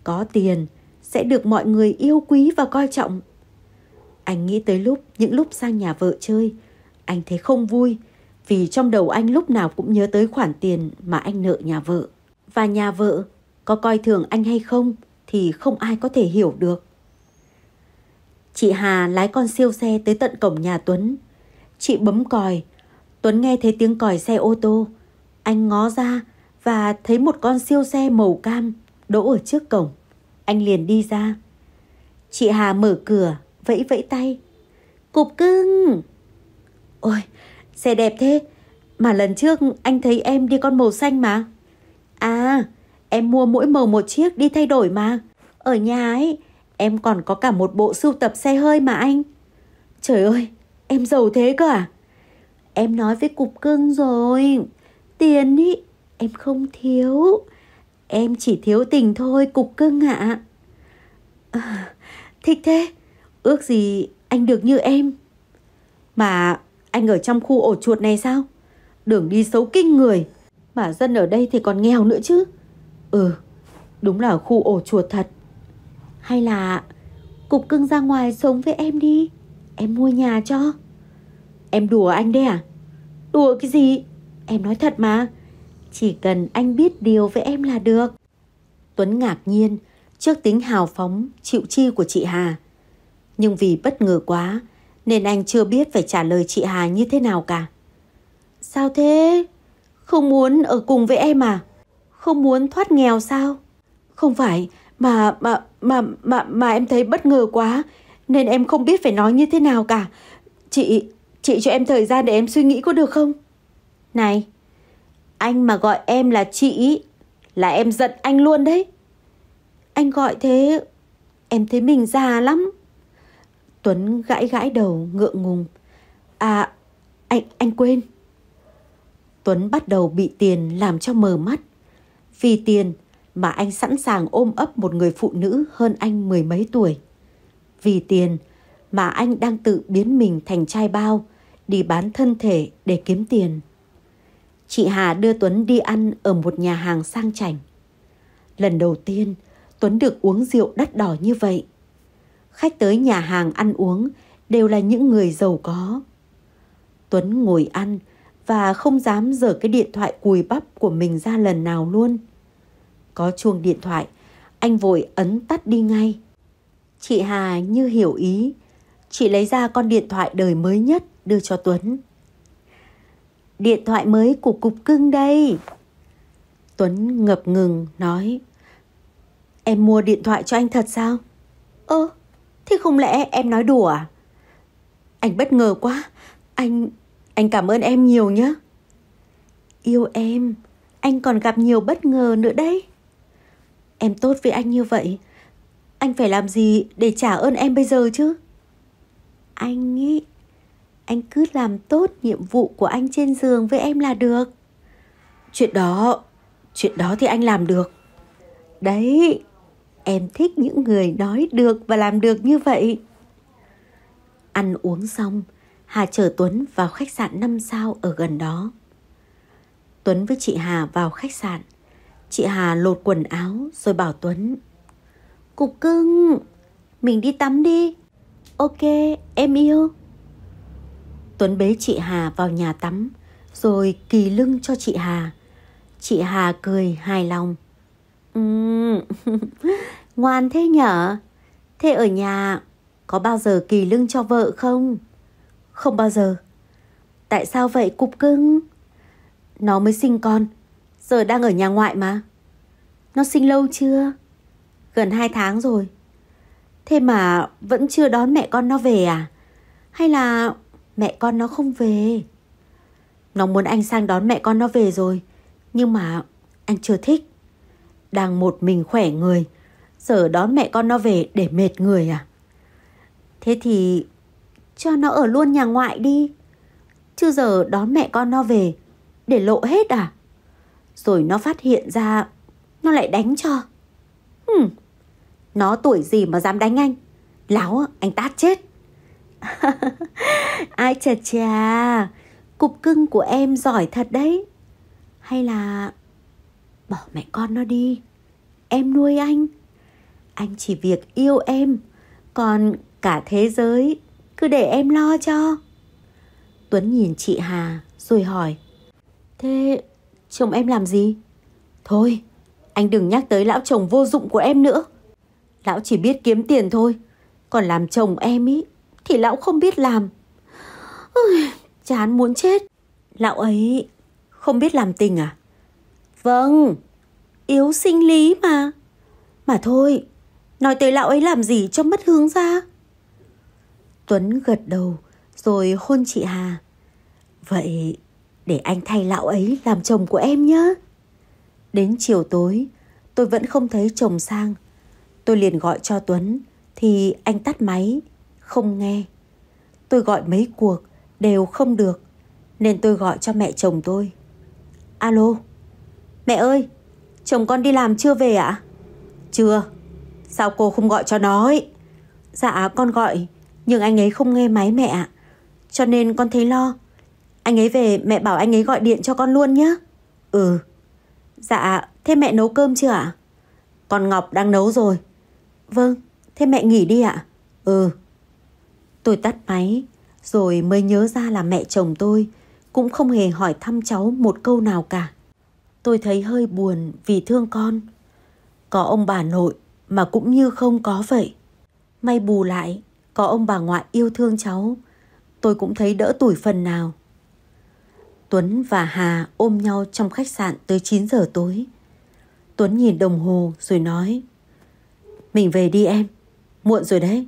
Có tiền sẽ được mọi người yêu quý và coi trọng. Anh nghĩ tới lúc những lúc sang nhà vợ chơi, anh thấy không vui vì trong đầu anh lúc nào cũng nhớ tới khoản tiền mà anh nợ nhà vợ. Và nhà vợ có coi thường anh hay không thì không ai có thể hiểu được. Chị Hà lái con siêu xe tới tận cổng nhà Tuấn. Chị bấm còi. Tuấn nghe thấy tiếng còi xe ô tô. Anh ngó ra và thấy một con siêu xe màu cam đỗ ở trước cổng. Anh liền đi ra. Chị Hà mở cửa, vẫy vẫy tay. Cục cưng! Ôi, xe đẹp thế. Mà lần trước anh thấy em đi con màu xanh mà. À, em mua mỗi màu một chiếc đi thay đổi mà. Ở nhà ấy, em còn có cả một bộ sưu tập xe hơi mà anh. Trời ơi, em giàu thế cơ à? Em nói với cục cưng rồi, tiền ý, em không thiếu. Em chỉ thiếu tình thôi cục cưng ạ. À. à, thích thế, ước gì anh được như em. Mà anh ở trong khu ổ chuột này sao? Đường đi xấu kinh người. Mà dân ở đây thì còn nghèo nữa chứ. Ừ, đúng là khu ổ chuột thật. Hay là cục cưng ra ngoài sống với em đi. Em mua nhà cho. Em đùa anh đấy à? Đùa cái gì? Em nói thật mà. Chỉ cần anh biết điều với em là được. Tuấn ngạc nhiên trước tính hào phóng, chịu chi của chị Hà. Nhưng vì bất ngờ quá, nên anh chưa biết phải trả lời chị Hà như thế nào cả. Sao thế? Không muốn ở cùng với em à? Không muốn thoát nghèo sao? Không phải, mà mà mà mà mà em thấy bất ngờ quá nên em không biết phải nói như thế nào cả. Chị chị cho em thời gian để em suy nghĩ có được không? Này, anh mà gọi em là chị là em giận anh luôn đấy. Anh gọi thế em thấy mình già lắm. Tuấn gãi gãi đầu ngượng ngùng. À, anh, anh quên. Tuấn bắt đầu bị tiền làm cho mờ mắt. Vì tiền mà anh sẵn sàng ôm ấp một người phụ nữ hơn anh mười mấy tuổi. Vì tiền mà anh đang tự biến mình thành trai bao, đi bán thân thể để kiếm tiền. Chị Hà đưa Tuấn đi ăn ở một nhà hàng sang chảnh. Lần đầu tiên, Tuấn được uống rượu đắt đỏ như vậy khách tới nhà hàng ăn uống đều là những người giàu có. Tuấn ngồi ăn và không dám dở cái điện thoại cùi bắp của mình ra lần nào luôn. Có chuông điện thoại, anh vội ấn tắt đi ngay. Chị Hà như hiểu ý, chị lấy ra con điện thoại đời mới nhất đưa cho Tuấn. Điện thoại mới của cục cưng đây. Tuấn ngập ngừng nói Em mua điện thoại cho anh thật sao? Ơ, Thế không lẽ em nói đùa à? Anh bất ngờ quá. Anh... anh cảm ơn em nhiều nhé. Yêu em, anh còn gặp nhiều bất ngờ nữa đấy. Em tốt với anh như vậy, anh phải làm gì để trả ơn em bây giờ chứ? Anh nghĩ anh cứ làm tốt nhiệm vụ của anh trên giường với em là được. Chuyện đó, chuyện đó thì anh làm được. Đấy, Em thích những người nói được và làm được như vậy. Ăn uống xong, Hà chở Tuấn vào khách sạn 5 sao ở gần đó. Tuấn với chị Hà vào khách sạn. Chị Hà lột quần áo rồi bảo Tuấn. Cục cưng, mình đi tắm đi. Ok, em yêu. Tuấn bế chị Hà vào nhà tắm rồi kỳ lưng cho chị Hà. Chị Hà cười hài lòng. Ngoan thế nhở? Thế ở nhà có bao giờ kỳ lưng cho vợ không? Không bao giờ. Tại sao vậy cục cưng? Nó mới sinh con, giờ đang ở nhà ngoại mà. Nó sinh lâu chưa? Gần hai tháng rồi. Thế mà vẫn chưa đón mẹ con nó về à? Hay là mẹ con nó không về? Nó muốn anh sang đón mẹ con nó về rồi, nhưng mà anh chưa thích. Đang một mình khỏe người, sở đón mẹ con nó về để mệt người à? Thế thì cho nó ở luôn nhà ngoại đi. Chứ giờ đón mẹ con nó về để lộ hết à? Rồi nó phát hiện ra nó lại đánh cho. Hừm, nó tuổi gì mà dám đánh anh? Láo anh tát chết. Ai chà chà, cục cưng của em giỏi thật đấy. Hay là bỏ mẹ con nó đi, em nuôi anh anh chỉ việc yêu em còn cả thế giới cứ để em lo cho tuấn nhìn chị hà rồi hỏi thế chồng em làm gì thôi anh đừng nhắc tới lão chồng vô dụng của em nữa lão chỉ biết kiếm tiền thôi còn làm chồng em ý thì lão không biết làm Ôi, chán muốn chết lão ấy không biết làm tình à vâng yếu sinh lý mà mà thôi Nói tới lão ấy làm gì cho mất hướng ra Tuấn gật đầu Rồi hôn chị Hà Vậy để anh thay lão ấy làm chồng của em nhé Đến chiều tối Tôi vẫn không thấy chồng sang Tôi liền gọi cho Tuấn Thì anh tắt máy Không nghe Tôi gọi mấy cuộc đều không được Nên tôi gọi cho mẹ chồng tôi Alo Mẹ ơi Chồng con đi làm chưa về ạ à? Chưa Sao cô không gọi cho nó ấy? Dạ con gọi, nhưng anh ấy không nghe máy mẹ ạ. Cho nên con thấy lo. Anh ấy về mẹ bảo anh ấy gọi điện cho con luôn nhé. Ừ. Dạ, thế mẹ nấu cơm chưa ạ? Con Ngọc đang nấu rồi. Vâng, thế mẹ nghỉ đi ạ. Ừ. Tôi tắt máy, rồi mới nhớ ra là mẹ chồng tôi cũng không hề hỏi thăm cháu một câu nào cả. Tôi thấy hơi buồn vì thương con. Có ông bà nội mà cũng như không có vậy. May bù lại, có ông bà ngoại yêu thương cháu, tôi cũng thấy đỡ tuổi phần nào. Tuấn và Hà ôm nhau trong khách sạn tới 9 giờ tối. Tuấn nhìn đồng hồ rồi nói Mình về đi em, muộn rồi đấy.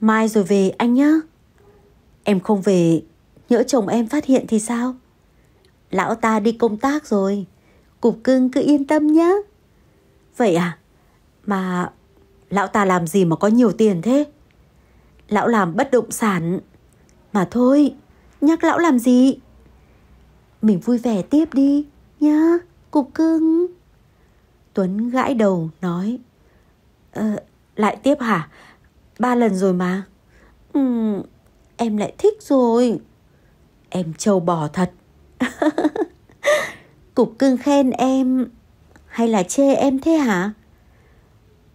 Mai rồi về anh nhá. Em không về, nhỡ chồng em phát hiện thì sao? Lão ta đi công tác rồi, cục cưng cứ yên tâm nhá. Vậy à? Mà lão ta làm gì mà có nhiều tiền thế? Lão làm bất động sản. Mà thôi, nhắc lão làm gì? Mình vui vẻ tiếp đi, nhá, cục cưng. Tuấn gãi đầu nói. Ờ, lại tiếp hả? Ba lần rồi mà. Ừ, em lại thích rồi. Em trâu bò thật. Cục cưng khen em hay là chê em thế hả?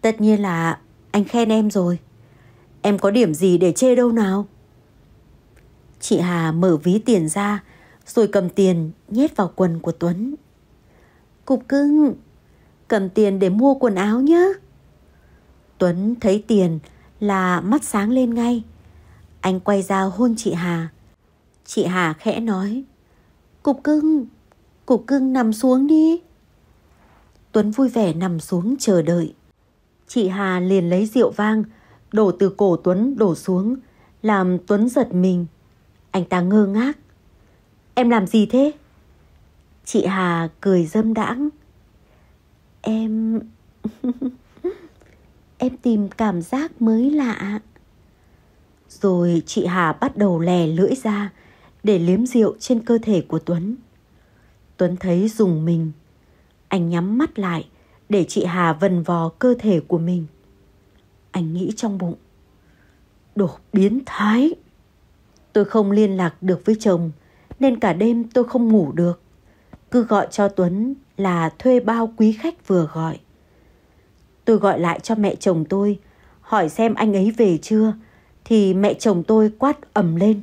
Tất nhiên là anh khen em rồi. Em có điểm gì để chê đâu nào? Chị Hà mở ví tiền ra rồi cầm tiền nhét vào quần của Tuấn. Cục cưng, cầm tiền để mua quần áo nhé. Tuấn thấy tiền là mắt sáng lên ngay. Anh quay ra hôn chị Hà. Chị Hà khẽ nói. Cục cưng, cục cưng nằm xuống đi. Tuấn vui vẻ nằm xuống chờ đợi. Chị Hà liền lấy rượu vang, đổ từ cổ Tuấn đổ xuống, làm Tuấn giật mình. Anh ta ngơ ngác. Em làm gì thế? Chị Hà cười dâm đãng. Em... em tìm cảm giác mới lạ. Rồi chị Hà bắt đầu lè lưỡi ra để liếm rượu trên cơ thể của Tuấn. Tuấn thấy rùng mình. Anh nhắm mắt lại để chị Hà vần vò cơ thể của mình. Anh nghĩ trong bụng, đồ biến thái. Tôi không liên lạc được với chồng, nên cả đêm tôi không ngủ được. Cứ gọi cho Tuấn là thuê bao quý khách vừa gọi. Tôi gọi lại cho mẹ chồng tôi, hỏi xem anh ấy về chưa, thì mẹ chồng tôi quát ầm lên.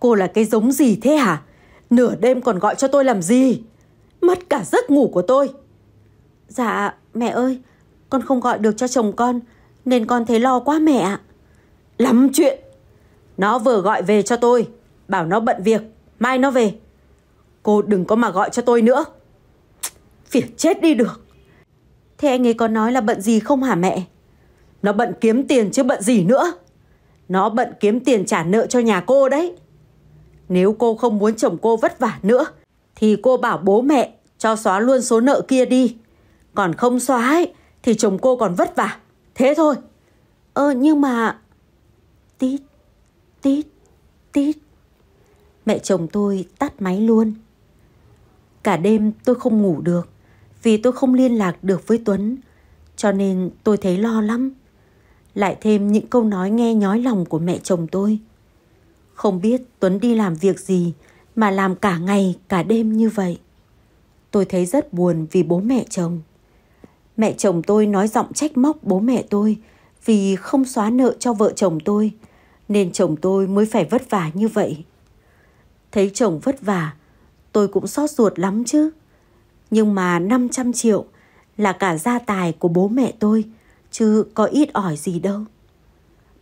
Cô là cái giống gì thế hả? Nửa đêm còn gọi cho tôi làm gì? Mất cả giấc ngủ của tôi. Dạ, mẹ ơi, con không gọi được cho chồng con, nên con thấy lo quá mẹ ạ. Lắm chuyện. Nó vừa gọi về cho tôi, bảo nó bận việc, mai nó về. Cô đừng có mà gọi cho tôi nữa. Phiền chết đi được. Thế anh ấy có nói là bận gì không hả mẹ? Nó bận kiếm tiền chứ bận gì nữa. Nó bận kiếm tiền trả nợ cho nhà cô đấy. Nếu cô không muốn chồng cô vất vả nữa, thì cô bảo bố mẹ cho xóa luôn số nợ kia đi. Còn không xóa ấy, thì chồng cô còn vất vả. Thế thôi. Ờ nhưng mà... Tít, tít, tít. Mẹ chồng tôi tắt máy luôn. Cả đêm tôi không ngủ được vì tôi không liên lạc được với Tuấn cho nên tôi thấy lo lắm. Lại thêm những câu nói nghe nhói lòng của mẹ chồng tôi. Không biết Tuấn đi làm việc gì mà làm cả ngày cả đêm như vậy. Tôi thấy rất buồn vì bố mẹ chồng mẹ chồng tôi nói giọng trách móc bố mẹ tôi vì không xóa nợ cho vợ chồng tôi, nên chồng tôi mới phải vất vả như vậy. Thấy chồng vất vả, tôi cũng xót ruột lắm chứ. Nhưng mà 500 triệu là cả gia tài của bố mẹ tôi, chứ có ít ỏi gì đâu.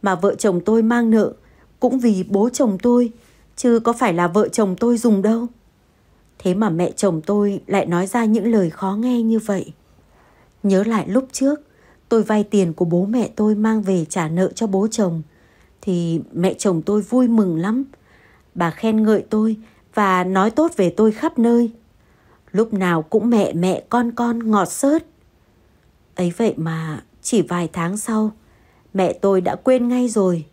Mà vợ chồng tôi mang nợ cũng vì bố chồng tôi, chứ có phải là vợ chồng tôi dùng đâu. Thế mà mẹ chồng tôi lại nói ra những lời khó nghe như vậy. Nhớ lại lúc trước, tôi vay tiền của bố mẹ tôi mang về trả nợ cho bố chồng. Thì mẹ chồng tôi vui mừng lắm. Bà khen ngợi tôi và nói tốt về tôi khắp nơi. Lúc nào cũng mẹ mẹ con con ngọt sớt. Ấy vậy mà chỉ vài tháng sau, mẹ tôi đã quên ngay rồi.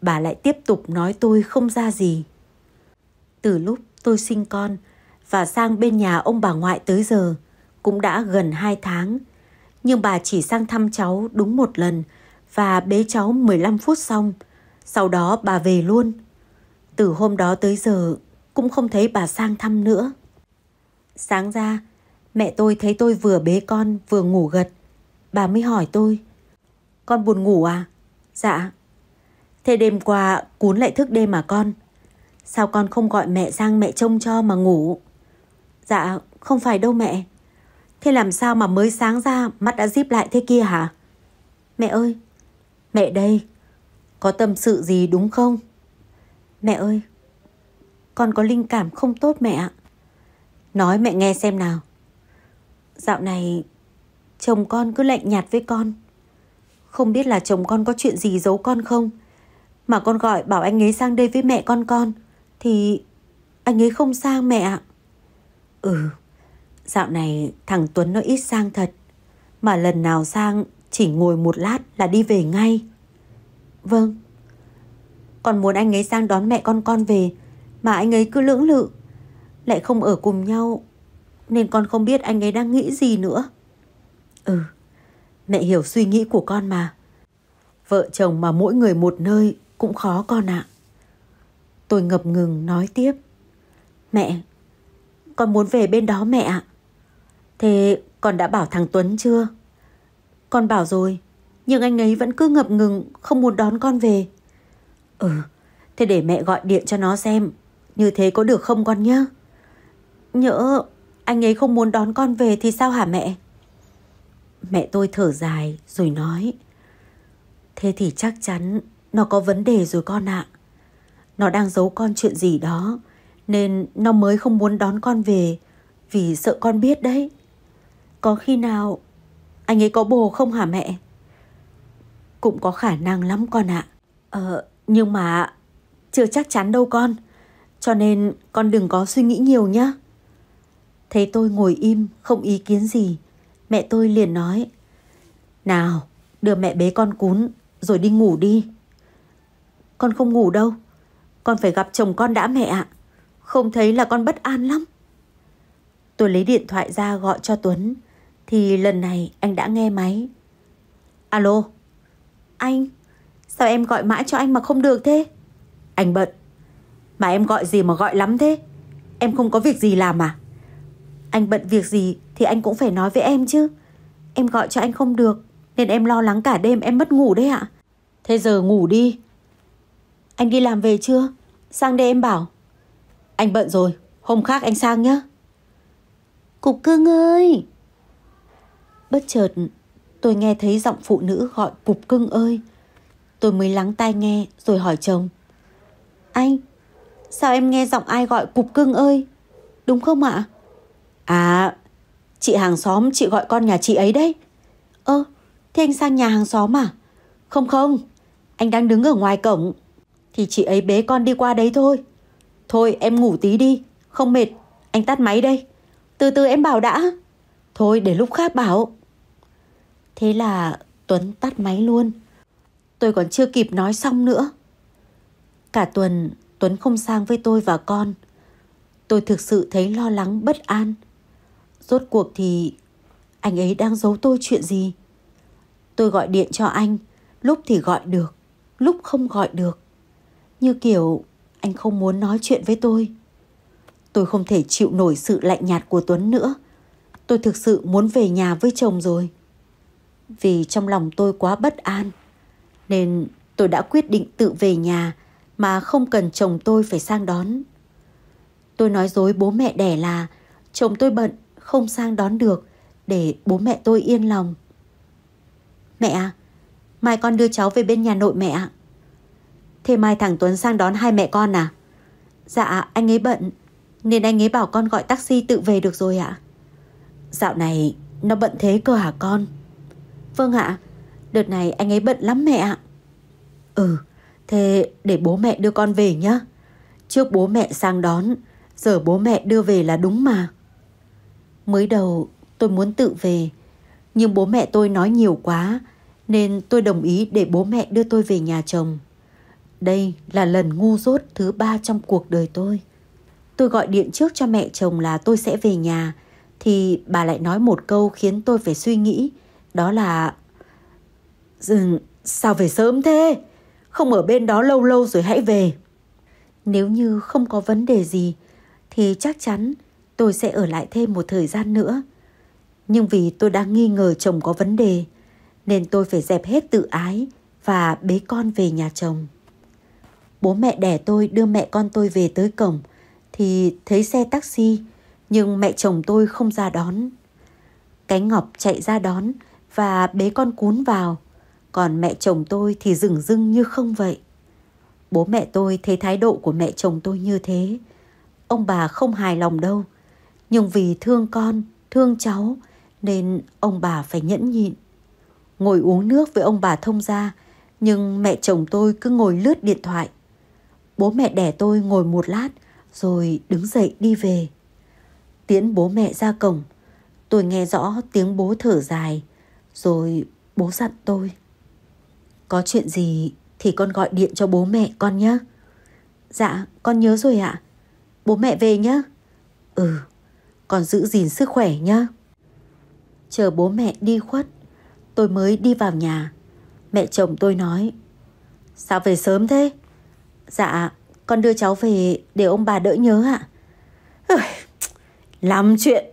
Bà lại tiếp tục nói tôi không ra gì. Từ lúc tôi sinh con và sang bên nhà ông bà ngoại tới giờ cũng đã gần hai tháng nhưng bà chỉ sang thăm cháu đúng một lần và bế cháu 15 phút xong. Sau đó bà về luôn. Từ hôm đó tới giờ cũng không thấy bà sang thăm nữa. Sáng ra, mẹ tôi thấy tôi vừa bế con vừa ngủ gật. Bà mới hỏi tôi, con buồn ngủ à? Dạ. Thế đêm qua cún lại thức đêm mà con. Sao con không gọi mẹ sang mẹ trông cho mà ngủ? Dạ, không phải đâu mẹ. Thế làm sao mà mới sáng ra mắt đã díp lại thế kia hả? Mẹ ơi, mẹ đây, có tâm sự gì đúng không? Mẹ ơi, con có linh cảm không tốt mẹ ạ. Nói mẹ nghe xem nào. Dạo này, chồng con cứ lạnh nhạt với con. Không biết là chồng con có chuyện gì giấu con không? Mà con gọi bảo anh ấy sang đây với mẹ con con. Thì anh ấy không sang mẹ ạ. Ừ, Dạo này thằng Tuấn nó ít sang thật. Mà lần nào sang chỉ ngồi một lát là đi về ngay. Vâng. Còn muốn anh ấy sang đón mẹ con con về mà anh ấy cứ lưỡng lự. Lại không ở cùng nhau nên con không biết anh ấy đang nghĩ gì nữa. Ừ, mẹ hiểu suy nghĩ của con mà. Vợ chồng mà mỗi người một nơi cũng khó con ạ. À. Tôi ngập ngừng nói tiếp. Mẹ, con muốn về bên đó mẹ ạ. Thế con đã bảo thằng Tuấn chưa? Con bảo rồi, nhưng anh ấy vẫn cứ ngập ngừng không muốn đón con về. Ừ, thế để mẹ gọi điện cho nó xem, như thế có được không con nhá? Nhỡ anh ấy không muốn đón con về thì sao hả mẹ? Mẹ tôi thở dài rồi nói Thế thì chắc chắn nó có vấn đề rồi con ạ. Nó đang giấu con chuyện gì đó Nên nó mới không muốn đón con về Vì sợ con biết đấy có khi nào anh ấy có bồ không hả mẹ? Cũng có khả năng lắm con ạ. Ờ, nhưng mà chưa chắc chắn đâu con. Cho nên con đừng có suy nghĩ nhiều nhé. Thấy tôi ngồi im, không ý kiến gì. Mẹ tôi liền nói. Nào, đưa mẹ bế con cún rồi đi ngủ đi. Con không ngủ đâu. Con phải gặp chồng con đã mẹ ạ. Không thấy là con bất an lắm. Tôi lấy điện thoại ra gọi cho Tuấn. Thì lần này anh đã nghe máy Alo Anh Sao em gọi mãi cho anh mà không được thế Anh bận Mà em gọi gì mà gọi lắm thế Em không có việc gì làm à Anh bận việc gì thì anh cũng phải nói với em chứ Em gọi cho anh không được Nên em lo lắng cả đêm em mất ngủ đấy ạ à? Thế giờ ngủ đi Anh đi làm về chưa Sang đây em bảo Anh bận rồi Hôm khác anh sang nhé Cục cưng ơi Bất chợt, tôi nghe thấy giọng phụ nữ gọi cục cưng ơi. Tôi mới lắng tai nghe rồi hỏi chồng. Anh, sao em nghe giọng ai gọi cục cưng ơi? Đúng không ạ? À, chị hàng xóm chị gọi con nhà chị ấy đấy. Ơ, ờ, thế anh sang nhà hàng xóm à? Không không, anh đang đứng ở ngoài cổng. Thì chị ấy bế con đi qua đấy thôi. Thôi em ngủ tí đi, không mệt, anh tắt máy đây. Từ từ em bảo đã. Thôi để lúc khác bảo. Thế là Tuấn tắt máy luôn. Tôi còn chưa kịp nói xong nữa. Cả tuần Tuấn không sang với tôi và con. Tôi thực sự thấy lo lắng bất an. Rốt cuộc thì anh ấy đang giấu tôi chuyện gì? Tôi gọi điện cho anh, lúc thì gọi được, lúc không gọi được. Như kiểu anh không muốn nói chuyện với tôi. Tôi không thể chịu nổi sự lạnh nhạt của Tuấn nữa. Tôi thực sự muốn về nhà với chồng rồi vì trong lòng tôi quá bất an nên tôi đã quyết định tự về nhà mà không cần chồng tôi phải sang đón. Tôi nói dối bố mẹ đẻ là chồng tôi bận không sang đón được để bố mẹ tôi yên lòng. Mẹ à, mai con đưa cháu về bên nhà nội mẹ ạ. Thế mai thằng Tuấn sang đón hai mẹ con à? Dạ, anh ấy bận, nên anh ấy bảo con gọi taxi tự về được rồi ạ. Dạo này nó bận thế cơ hả con? Vâng ạ, đợt này anh ấy bận lắm mẹ ạ. Ừ, thế để bố mẹ đưa con về nhé. Trước bố mẹ sang đón, giờ bố mẹ đưa về là đúng mà. Mới đầu tôi muốn tự về, nhưng bố mẹ tôi nói nhiều quá, nên tôi đồng ý để bố mẹ đưa tôi về nhà chồng. Đây là lần ngu dốt thứ ba trong cuộc đời tôi. Tôi gọi điện trước cho mẹ chồng là tôi sẽ về nhà, thì bà lại nói một câu khiến tôi phải suy nghĩ đó là... Dừng, sao về sớm thế? Không ở bên đó lâu lâu rồi hãy về. Nếu như không có vấn đề gì, thì chắc chắn tôi sẽ ở lại thêm một thời gian nữa. Nhưng vì tôi đang nghi ngờ chồng có vấn đề, nên tôi phải dẹp hết tự ái và bế con về nhà chồng. Bố mẹ đẻ tôi đưa mẹ con tôi về tới cổng thì thấy xe taxi, nhưng mẹ chồng tôi không ra đón. Cái Ngọc chạy ra đón và bế con cún vào. Còn mẹ chồng tôi thì rừng rưng như không vậy. Bố mẹ tôi thấy thái độ của mẹ chồng tôi như thế. Ông bà không hài lòng đâu. Nhưng vì thương con, thương cháu nên ông bà phải nhẫn nhịn. Ngồi uống nước với ông bà thông gia nhưng mẹ chồng tôi cứ ngồi lướt điện thoại. Bố mẹ đẻ tôi ngồi một lát rồi đứng dậy đi về. Tiễn bố mẹ ra cổng, tôi nghe rõ tiếng bố thở dài, rồi bố dặn tôi Có chuyện gì thì con gọi điện cho bố mẹ con nhé Dạ con nhớ rồi ạ Bố mẹ về nhé Ừ Con giữ gìn sức khỏe nhé Chờ bố mẹ đi khuất Tôi mới đi vào nhà Mẹ chồng tôi nói Sao về sớm thế Dạ con đưa cháu về để ông bà đỡ nhớ ạ Làm chuyện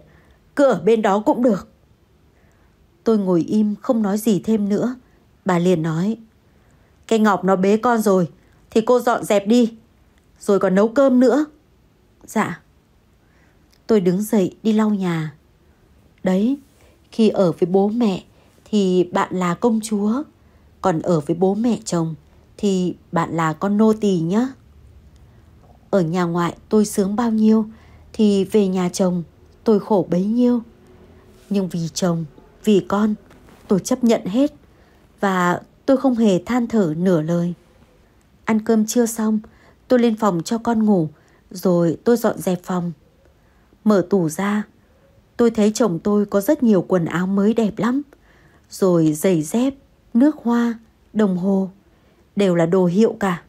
Cửa bên đó cũng được Tôi ngồi im không nói gì thêm nữa. Bà liền nói. Cái ngọc nó bế con rồi. Thì cô dọn dẹp đi. Rồi còn nấu cơm nữa. Dạ. Tôi đứng dậy đi lau nhà. Đấy, khi ở với bố mẹ thì bạn là công chúa. Còn ở với bố mẹ chồng thì bạn là con nô tỳ nhá. Ở nhà ngoại tôi sướng bao nhiêu thì về nhà chồng tôi khổ bấy nhiêu. Nhưng vì chồng vì con tôi chấp nhận hết và tôi không hề than thở nửa lời ăn cơm trưa xong tôi lên phòng cho con ngủ rồi tôi dọn dẹp phòng mở tủ ra tôi thấy chồng tôi có rất nhiều quần áo mới đẹp lắm rồi giày dép nước hoa đồng hồ đều là đồ hiệu cả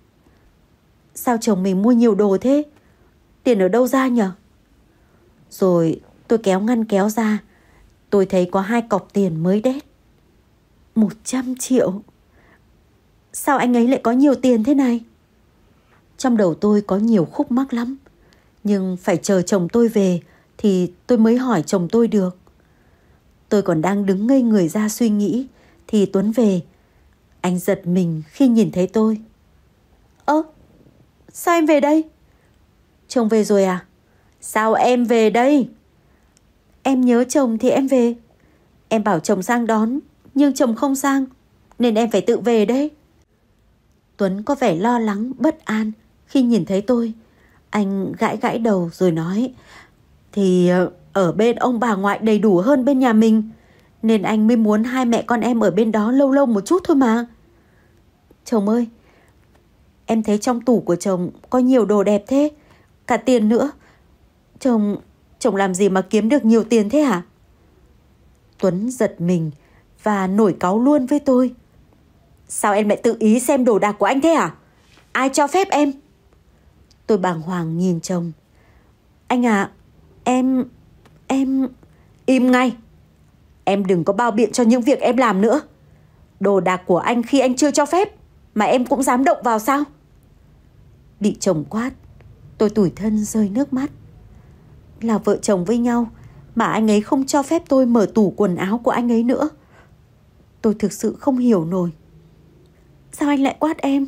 sao chồng mình mua nhiều đồ thế tiền ở đâu ra nhở rồi tôi kéo ngăn kéo ra Tôi thấy có hai cọc tiền mới đét. Một trăm triệu. Sao anh ấy lại có nhiều tiền thế này? Trong đầu tôi có nhiều khúc mắc lắm. Nhưng phải chờ chồng tôi về thì tôi mới hỏi chồng tôi được. Tôi còn đang đứng ngây người ra suy nghĩ thì Tuấn về. Anh giật mình khi nhìn thấy tôi. Ơ, sao em về đây? Chồng về rồi à? Sao em về đây? Em nhớ chồng thì em về. Em bảo chồng sang đón, nhưng chồng không sang, nên em phải tự về đấy. Tuấn có vẻ lo lắng, bất an khi nhìn thấy tôi. Anh gãi gãi đầu rồi nói, thì ờ, ở bên ông bà ngoại đầy đủ hơn bên nhà mình, nên anh mới muốn hai mẹ con em ở bên đó lâu lâu một chút thôi mà. Chồng ơi, em thấy trong tủ của chồng có nhiều đồ đẹp thế, cả tiền nữa. Chồng chồng làm gì mà kiếm được nhiều tiền thế hả? Tuấn giật mình và nổi cáu luôn với tôi. Sao em lại tự ý xem đồ đạc của anh thế hả? Ai cho phép em? Tôi bàng hoàng nhìn chồng. Anh à, em... em... Im ngay! Em đừng có bao biện cho những việc em làm nữa. Đồ đạc của anh khi anh chưa cho phép mà em cũng dám động vào sao? Bị chồng quát, tôi tủi thân rơi nước mắt là vợ chồng với nhau mà anh ấy không cho phép tôi mở tủ quần áo của anh ấy nữa. Tôi thực sự không hiểu nổi. Sao anh lại quát em?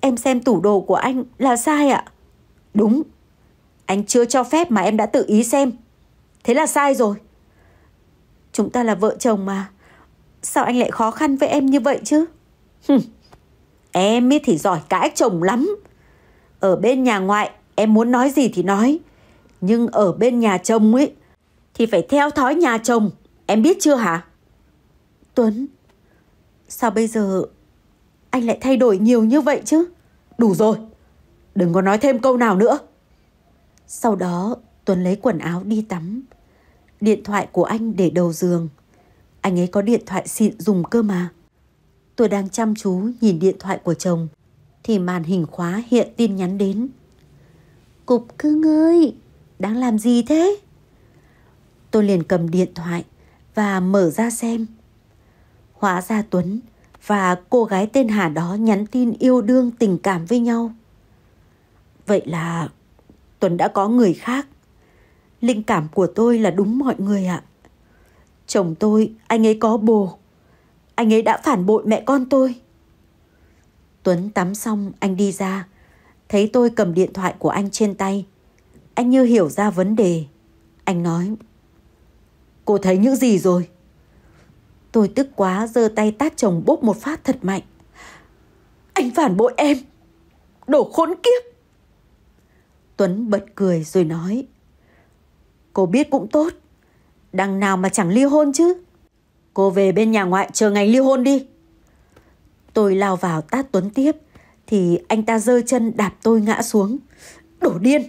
Em xem tủ đồ của anh là sai ạ. À? Đúng. Anh chưa cho phép mà em đã tự ý xem. Thế là sai rồi. Chúng ta là vợ chồng mà. Sao anh lại khó khăn với em như vậy chứ? Em ấy thì giỏi cãi chồng lắm. Ở bên nhà ngoại, em muốn nói gì thì nói. Nhưng ở bên nhà chồng ấy Thì phải theo thói nhà chồng Em biết chưa hả Tuấn Sao bây giờ Anh lại thay đổi nhiều như vậy chứ Đủ rồi Đừng có nói thêm câu nào nữa Sau đó Tuấn lấy quần áo đi tắm Điện thoại của anh để đầu giường Anh ấy có điện thoại xịn dùng cơ mà Tôi đang chăm chú nhìn điện thoại của chồng Thì màn hình khóa hiện tin nhắn đến Cục cưng ơi đang làm gì thế? Tôi liền cầm điện thoại và mở ra xem. Hóa ra Tuấn và cô gái tên Hà đó nhắn tin yêu đương tình cảm với nhau. Vậy là Tuấn đã có người khác. Linh cảm của tôi là đúng mọi người ạ. Chồng tôi, anh ấy có bồ. Anh ấy đã phản bội mẹ con tôi. Tuấn tắm xong anh đi ra. Thấy tôi cầm điện thoại của anh trên tay. Anh như hiểu ra vấn đề. Anh nói. Cô thấy những gì rồi? Tôi tức quá giơ tay tát chồng bốp một phát thật mạnh. Anh phản bội em. Đổ khốn kiếp. Tuấn bật cười rồi nói. Cô biết cũng tốt. Đằng nào mà chẳng ly hôn chứ. Cô về bên nhà ngoại chờ ngày ly hôn đi. Tôi lao vào tát Tuấn tiếp thì anh ta giơ chân đạp tôi ngã xuống. Đổ điên!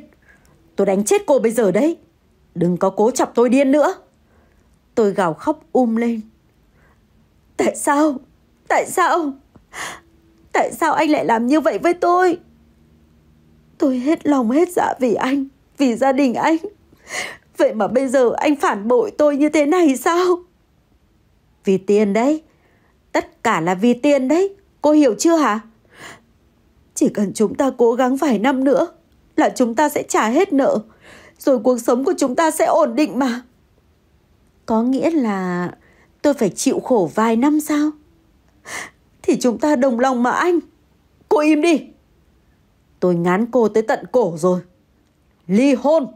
Tôi đánh chết cô bây giờ đấy. Đừng có cố chọc tôi điên nữa. Tôi gào khóc um lên. Tại sao? Tại sao? Tại sao anh lại làm như vậy với tôi? Tôi hết lòng hết dạ vì anh, vì gia đình anh. Vậy mà bây giờ anh phản bội tôi như thế này sao? Vì tiền đấy. Tất cả là vì tiền đấy. Cô hiểu chưa hả? Chỉ cần chúng ta cố gắng vài năm nữa là chúng ta sẽ trả hết nợ, rồi cuộc sống của chúng ta sẽ ổn định mà. Có nghĩa là tôi phải chịu khổ vài năm sao? Thì chúng ta đồng lòng mà anh. Cô im đi. Tôi ngán cô tới tận cổ rồi. Ly hôn.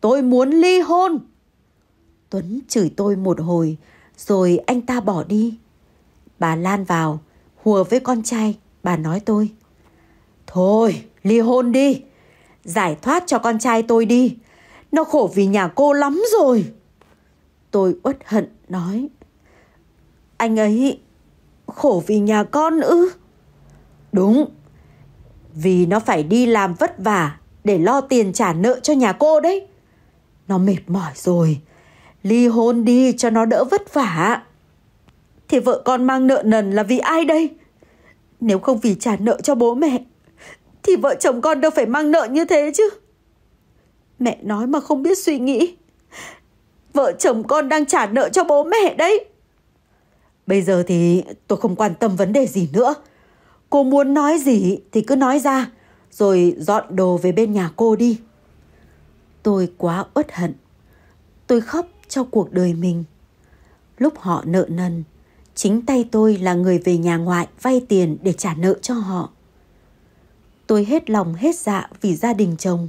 Tôi muốn ly hôn. Tuấn chửi tôi một hồi rồi anh ta bỏ đi. Bà Lan vào, hùa với con trai, bà nói tôi. Thôi, ly hôn đi. Giải thoát cho con trai tôi đi Nó khổ vì nhà cô lắm rồi Tôi uất hận nói Anh ấy khổ vì nhà con ư Đúng Vì nó phải đi làm vất vả Để lo tiền trả nợ cho nhà cô đấy Nó mệt mỏi rồi Ly hôn đi cho nó đỡ vất vả Thì vợ con mang nợ nần là vì ai đây Nếu không vì trả nợ cho bố mẹ thì vợ chồng con đâu phải mang nợ như thế chứ. Mẹ nói mà không biết suy nghĩ. Vợ chồng con đang trả nợ cho bố mẹ đấy. Bây giờ thì tôi không quan tâm vấn đề gì nữa. Cô muốn nói gì thì cứ nói ra, rồi dọn đồ về bên nhà cô đi. Tôi quá uất hận. Tôi khóc cho cuộc đời mình. Lúc họ nợ nần, chính tay tôi là người về nhà ngoại vay tiền để trả nợ cho họ. Tôi hết lòng hết dạ vì gia đình chồng.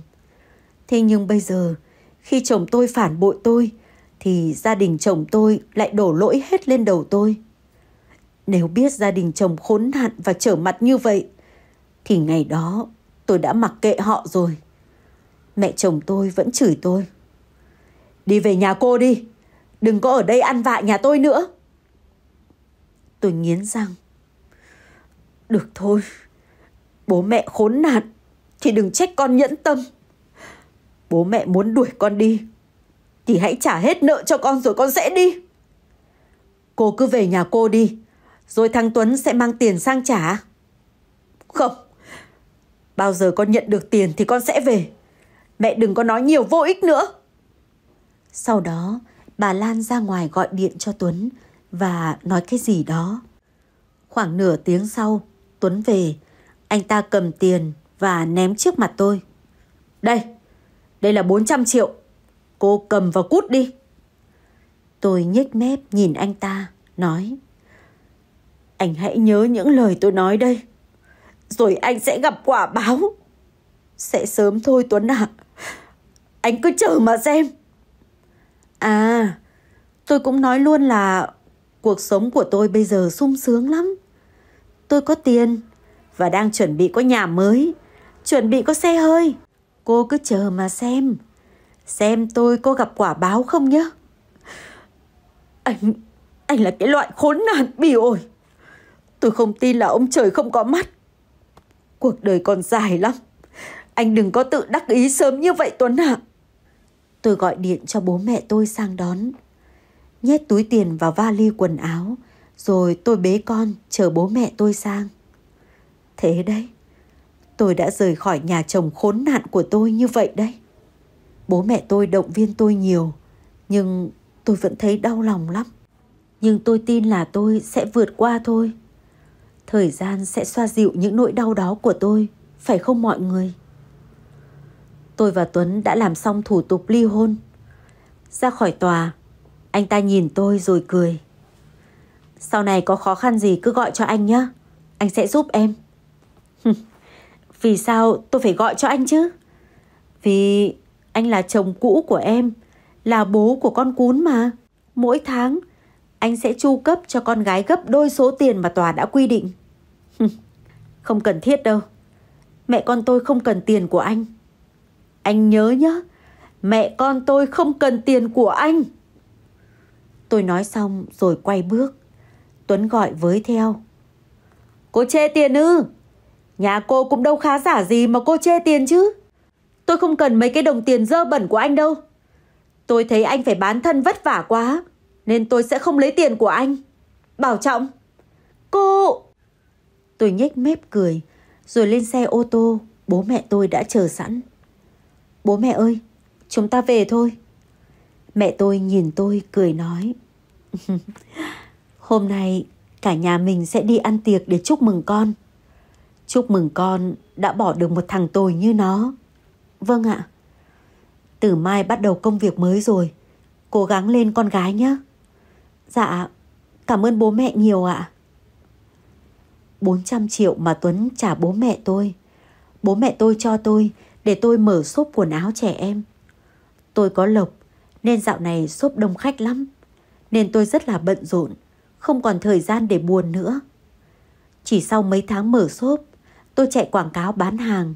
Thế nhưng bây giờ, khi chồng tôi phản bội tôi, thì gia đình chồng tôi lại đổ lỗi hết lên đầu tôi. Nếu biết gia đình chồng khốn nạn và trở mặt như vậy, thì ngày đó tôi đã mặc kệ họ rồi. Mẹ chồng tôi vẫn chửi tôi. Đi về nhà cô đi, đừng có ở đây ăn vạ nhà tôi nữa. Tôi nghiến răng. Được thôi. Bố mẹ khốn nạn thì đừng trách con nhẫn tâm. Bố mẹ muốn đuổi con đi thì hãy trả hết nợ cho con rồi con sẽ đi. Cô cứ về nhà cô đi, rồi thằng Tuấn sẽ mang tiền sang trả. Không, bao giờ con nhận được tiền thì con sẽ về. Mẹ đừng có nói nhiều vô ích nữa. Sau đó, bà Lan ra ngoài gọi điện cho Tuấn và nói cái gì đó. Khoảng nửa tiếng sau, Tuấn về, anh ta cầm tiền và ném trước mặt tôi. Đây, đây là 400 triệu. Cô cầm và cút đi. Tôi nhếch mép nhìn anh ta, nói. Anh hãy nhớ những lời tôi nói đây. Rồi anh sẽ gặp quả báo. Sẽ sớm thôi Tuấn ạ. À. Anh cứ chờ mà xem. À, tôi cũng nói luôn là cuộc sống của tôi bây giờ sung sướng lắm. Tôi có tiền, và đang chuẩn bị có nhà mới, chuẩn bị có xe hơi. Cô cứ chờ mà xem, xem tôi cô gặp quả báo không nhé. Anh, anh là cái loại khốn nạn bị ổi. Tôi không tin là ông trời không có mắt. Cuộc đời còn dài lắm. Anh đừng có tự đắc ý sớm như vậy Tuấn ạ. À. Tôi gọi điện cho bố mẹ tôi sang đón. Nhét túi tiền vào vali quần áo, rồi tôi bế con chờ bố mẹ tôi sang. Thế đấy, tôi đã rời khỏi nhà chồng khốn nạn của tôi như vậy đấy. Bố mẹ tôi động viên tôi nhiều, nhưng tôi vẫn thấy đau lòng lắm. Nhưng tôi tin là tôi sẽ vượt qua thôi. Thời gian sẽ xoa dịu những nỗi đau đó của tôi, phải không mọi người? Tôi và Tuấn đã làm xong thủ tục ly hôn. Ra khỏi tòa, anh ta nhìn tôi rồi cười. Sau này có khó khăn gì cứ gọi cho anh nhé, anh sẽ giúp em. Vì sao tôi phải gọi cho anh chứ? Vì anh là chồng cũ của em, là bố của con cún mà. Mỗi tháng, anh sẽ chu cấp cho con gái gấp đôi số tiền mà tòa đã quy định. không cần thiết đâu. Mẹ con tôi không cần tiền của anh. Anh nhớ nhá, mẹ con tôi không cần tiền của anh. Tôi nói xong rồi quay bước. Tuấn gọi với theo. Cô chê tiền ư? Nhà cô cũng đâu khá giả gì mà cô chê tiền chứ. Tôi không cần mấy cái đồng tiền dơ bẩn của anh đâu. Tôi thấy anh phải bán thân vất vả quá, nên tôi sẽ không lấy tiền của anh. Bảo trọng. Cô... Tôi nhếch mép cười, rồi lên xe ô tô, bố mẹ tôi đã chờ sẵn. Bố mẹ ơi, chúng ta về thôi. Mẹ tôi nhìn tôi cười nói. Hôm nay cả nhà mình sẽ đi ăn tiệc để chúc mừng con. Chúc mừng con đã bỏ được một thằng tồi như nó. Vâng ạ. Từ mai bắt đầu công việc mới rồi. Cố gắng lên con gái nhé. Dạ, cảm ơn bố mẹ nhiều ạ. 400 triệu mà Tuấn trả bố mẹ tôi. Bố mẹ tôi cho tôi để tôi mở xốp quần áo trẻ em. Tôi có lộc nên dạo này xốp đông khách lắm. Nên tôi rất là bận rộn, không còn thời gian để buồn nữa. Chỉ sau mấy tháng mở xốp, Tôi chạy quảng cáo bán hàng.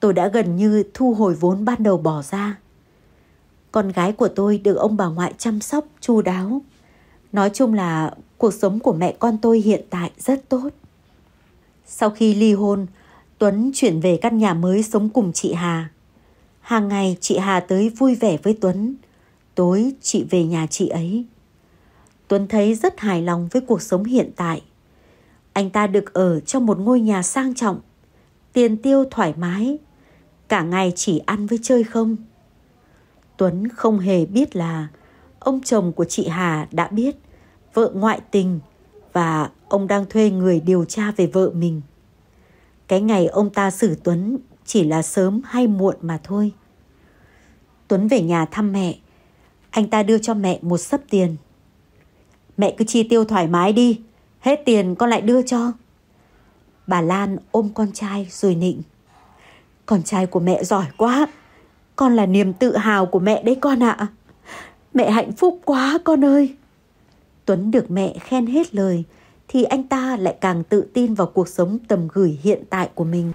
Tôi đã gần như thu hồi vốn ban đầu bỏ ra. Con gái của tôi được ông bà ngoại chăm sóc chu đáo. Nói chung là cuộc sống của mẹ con tôi hiện tại rất tốt. Sau khi ly hôn, Tuấn chuyển về căn nhà mới sống cùng chị Hà. Hàng ngày chị Hà tới vui vẻ với Tuấn. Tối chị về nhà chị ấy. Tuấn thấy rất hài lòng với cuộc sống hiện tại. Anh ta được ở trong một ngôi nhà sang trọng, tiền tiêu thoải mái, cả ngày chỉ ăn với chơi không. Tuấn không hề biết là ông chồng của chị Hà đã biết vợ ngoại tình và ông đang thuê người điều tra về vợ mình. Cái ngày ông ta xử Tuấn chỉ là sớm hay muộn mà thôi. Tuấn về nhà thăm mẹ, anh ta đưa cho mẹ một sấp tiền. Mẹ cứ chi tiêu thoải mái đi, hết tiền con lại đưa cho. Bà Lan ôm con trai rồi nịnh. Con trai của mẹ giỏi quá. Con là niềm tự hào của mẹ đấy con ạ. À. Mẹ hạnh phúc quá con ơi. Tuấn được mẹ khen hết lời thì anh ta lại càng tự tin vào cuộc sống tầm gửi hiện tại của mình.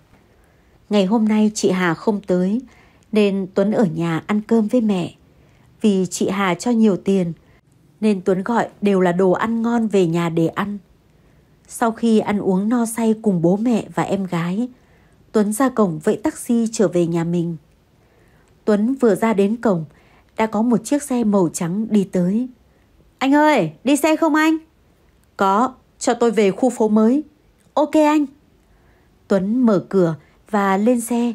Ngày hôm nay chị Hà không tới nên Tuấn ở nhà ăn cơm với mẹ. Vì chị Hà cho nhiều tiền nên Tuấn gọi đều là đồ ăn ngon về nhà để ăn. Sau khi ăn uống no say cùng bố mẹ và em gái, Tuấn ra cổng vẫy taxi trở về nhà mình. Tuấn vừa ra đến cổng, đã có một chiếc xe màu trắng đi tới. Anh ơi, đi xe không anh? Có, cho tôi về khu phố mới. Ok anh. Tuấn mở cửa và lên xe.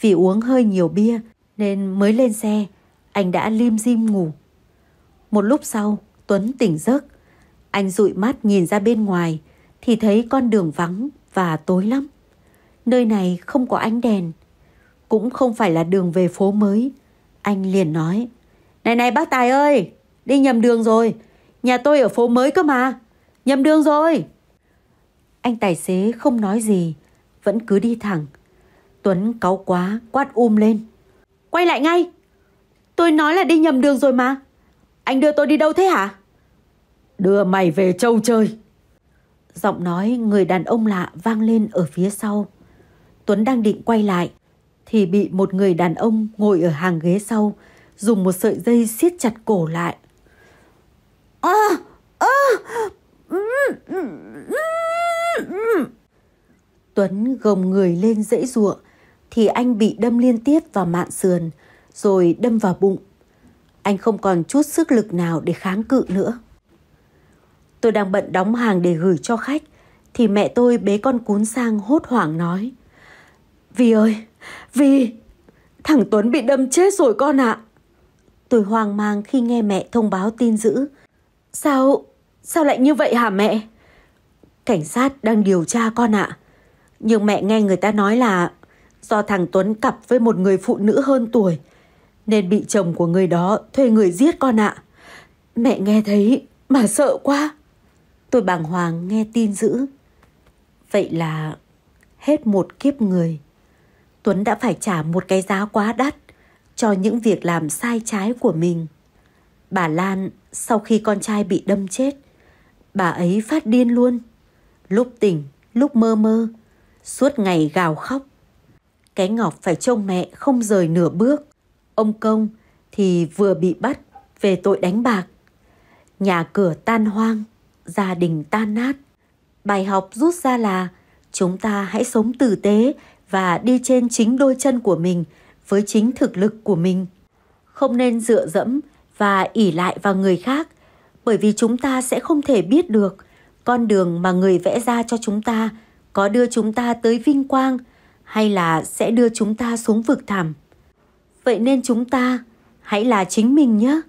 Vì uống hơi nhiều bia nên mới lên xe, anh đã lim dim ngủ. Một lúc sau, Tuấn tỉnh giấc. Anh dụi mắt nhìn ra bên ngoài, thì thấy con đường vắng và tối lắm. Nơi này không có ánh đèn, cũng không phải là đường về phố mới. Anh liền nói, này này bác Tài ơi, đi nhầm đường rồi, nhà tôi ở phố mới cơ mà, nhầm đường rồi. Anh tài xế không nói gì, vẫn cứ đi thẳng. Tuấn cáu quá, quát um lên. Quay lại ngay, tôi nói là đi nhầm đường rồi mà. Anh đưa tôi đi đâu thế hả? Đưa mày về châu chơi. Giọng nói người đàn ông lạ vang lên ở phía sau. Tuấn đang định quay lại thì bị một người đàn ông ngồi ở hàng ghế sau dùng một sợi dây siết chặt cổ lại. À, à, Tuấn gồng người lên dãy ruộng thì anh bị đâm liên tiếp vào mạn sườn rồi đâm vào bụng. Anh không còn chút sức lực nào để kháng cự nữa. Tôi đang bận đóng hàng để gửi cho khách thì mẹ tôi bế con cún sang hốt hoảng nói. vì ơi, vì thằng Tuấn bị đâm chết rồi con ạ. À. Tôi hoang mang khi nghe mẹ thông báo tin dữ. Sao, sao lại như vậy hả mẹ? Cảnh sát đang điều tra con ạ. À. Nhưng mẹ nghe người ta nói là do thằng Tuấn cặp với một người phụ nữ hơn tuổi nên bị chồng của người đó thuê người giết con ạ. À. Mẹ nghe thấy mà sợ quá. Tôi bàng hoàng nghe tin dữ. Vậy là hết một kiếp người. Tuấn đã phải trả một cái giá quá đắt cho những việc làm sai trái của mình. Bà Lan sau khi con trai bị đâm chết, bà ấy phát điên luôn. Lúc tỉnh, lúc mơ mơ, suốt ngày gào khóc. Cái Ngọc phải trông mẹ không rời nửa bước. Ông Công thì vừa bị bắt về tội đánh bạc. Nhà cửa tan hoang, gia đình tan nát. Bài học rút ra là chúng ta hãy sống tử tế và đi trên chính đôi chân của mình với chính thực lực của mình. Không nên dựa dẫm và ỉ lại vào người khác bởi vì chúng ta sẽ không thể biết được con đường mà người vẽ ra cho chúng ta có đưa chúng ta tới vinh quang hay là sẽ đưa chúng ta xuống vực thẳm. Vậy nên chúng ta hãy là chính mình nhé.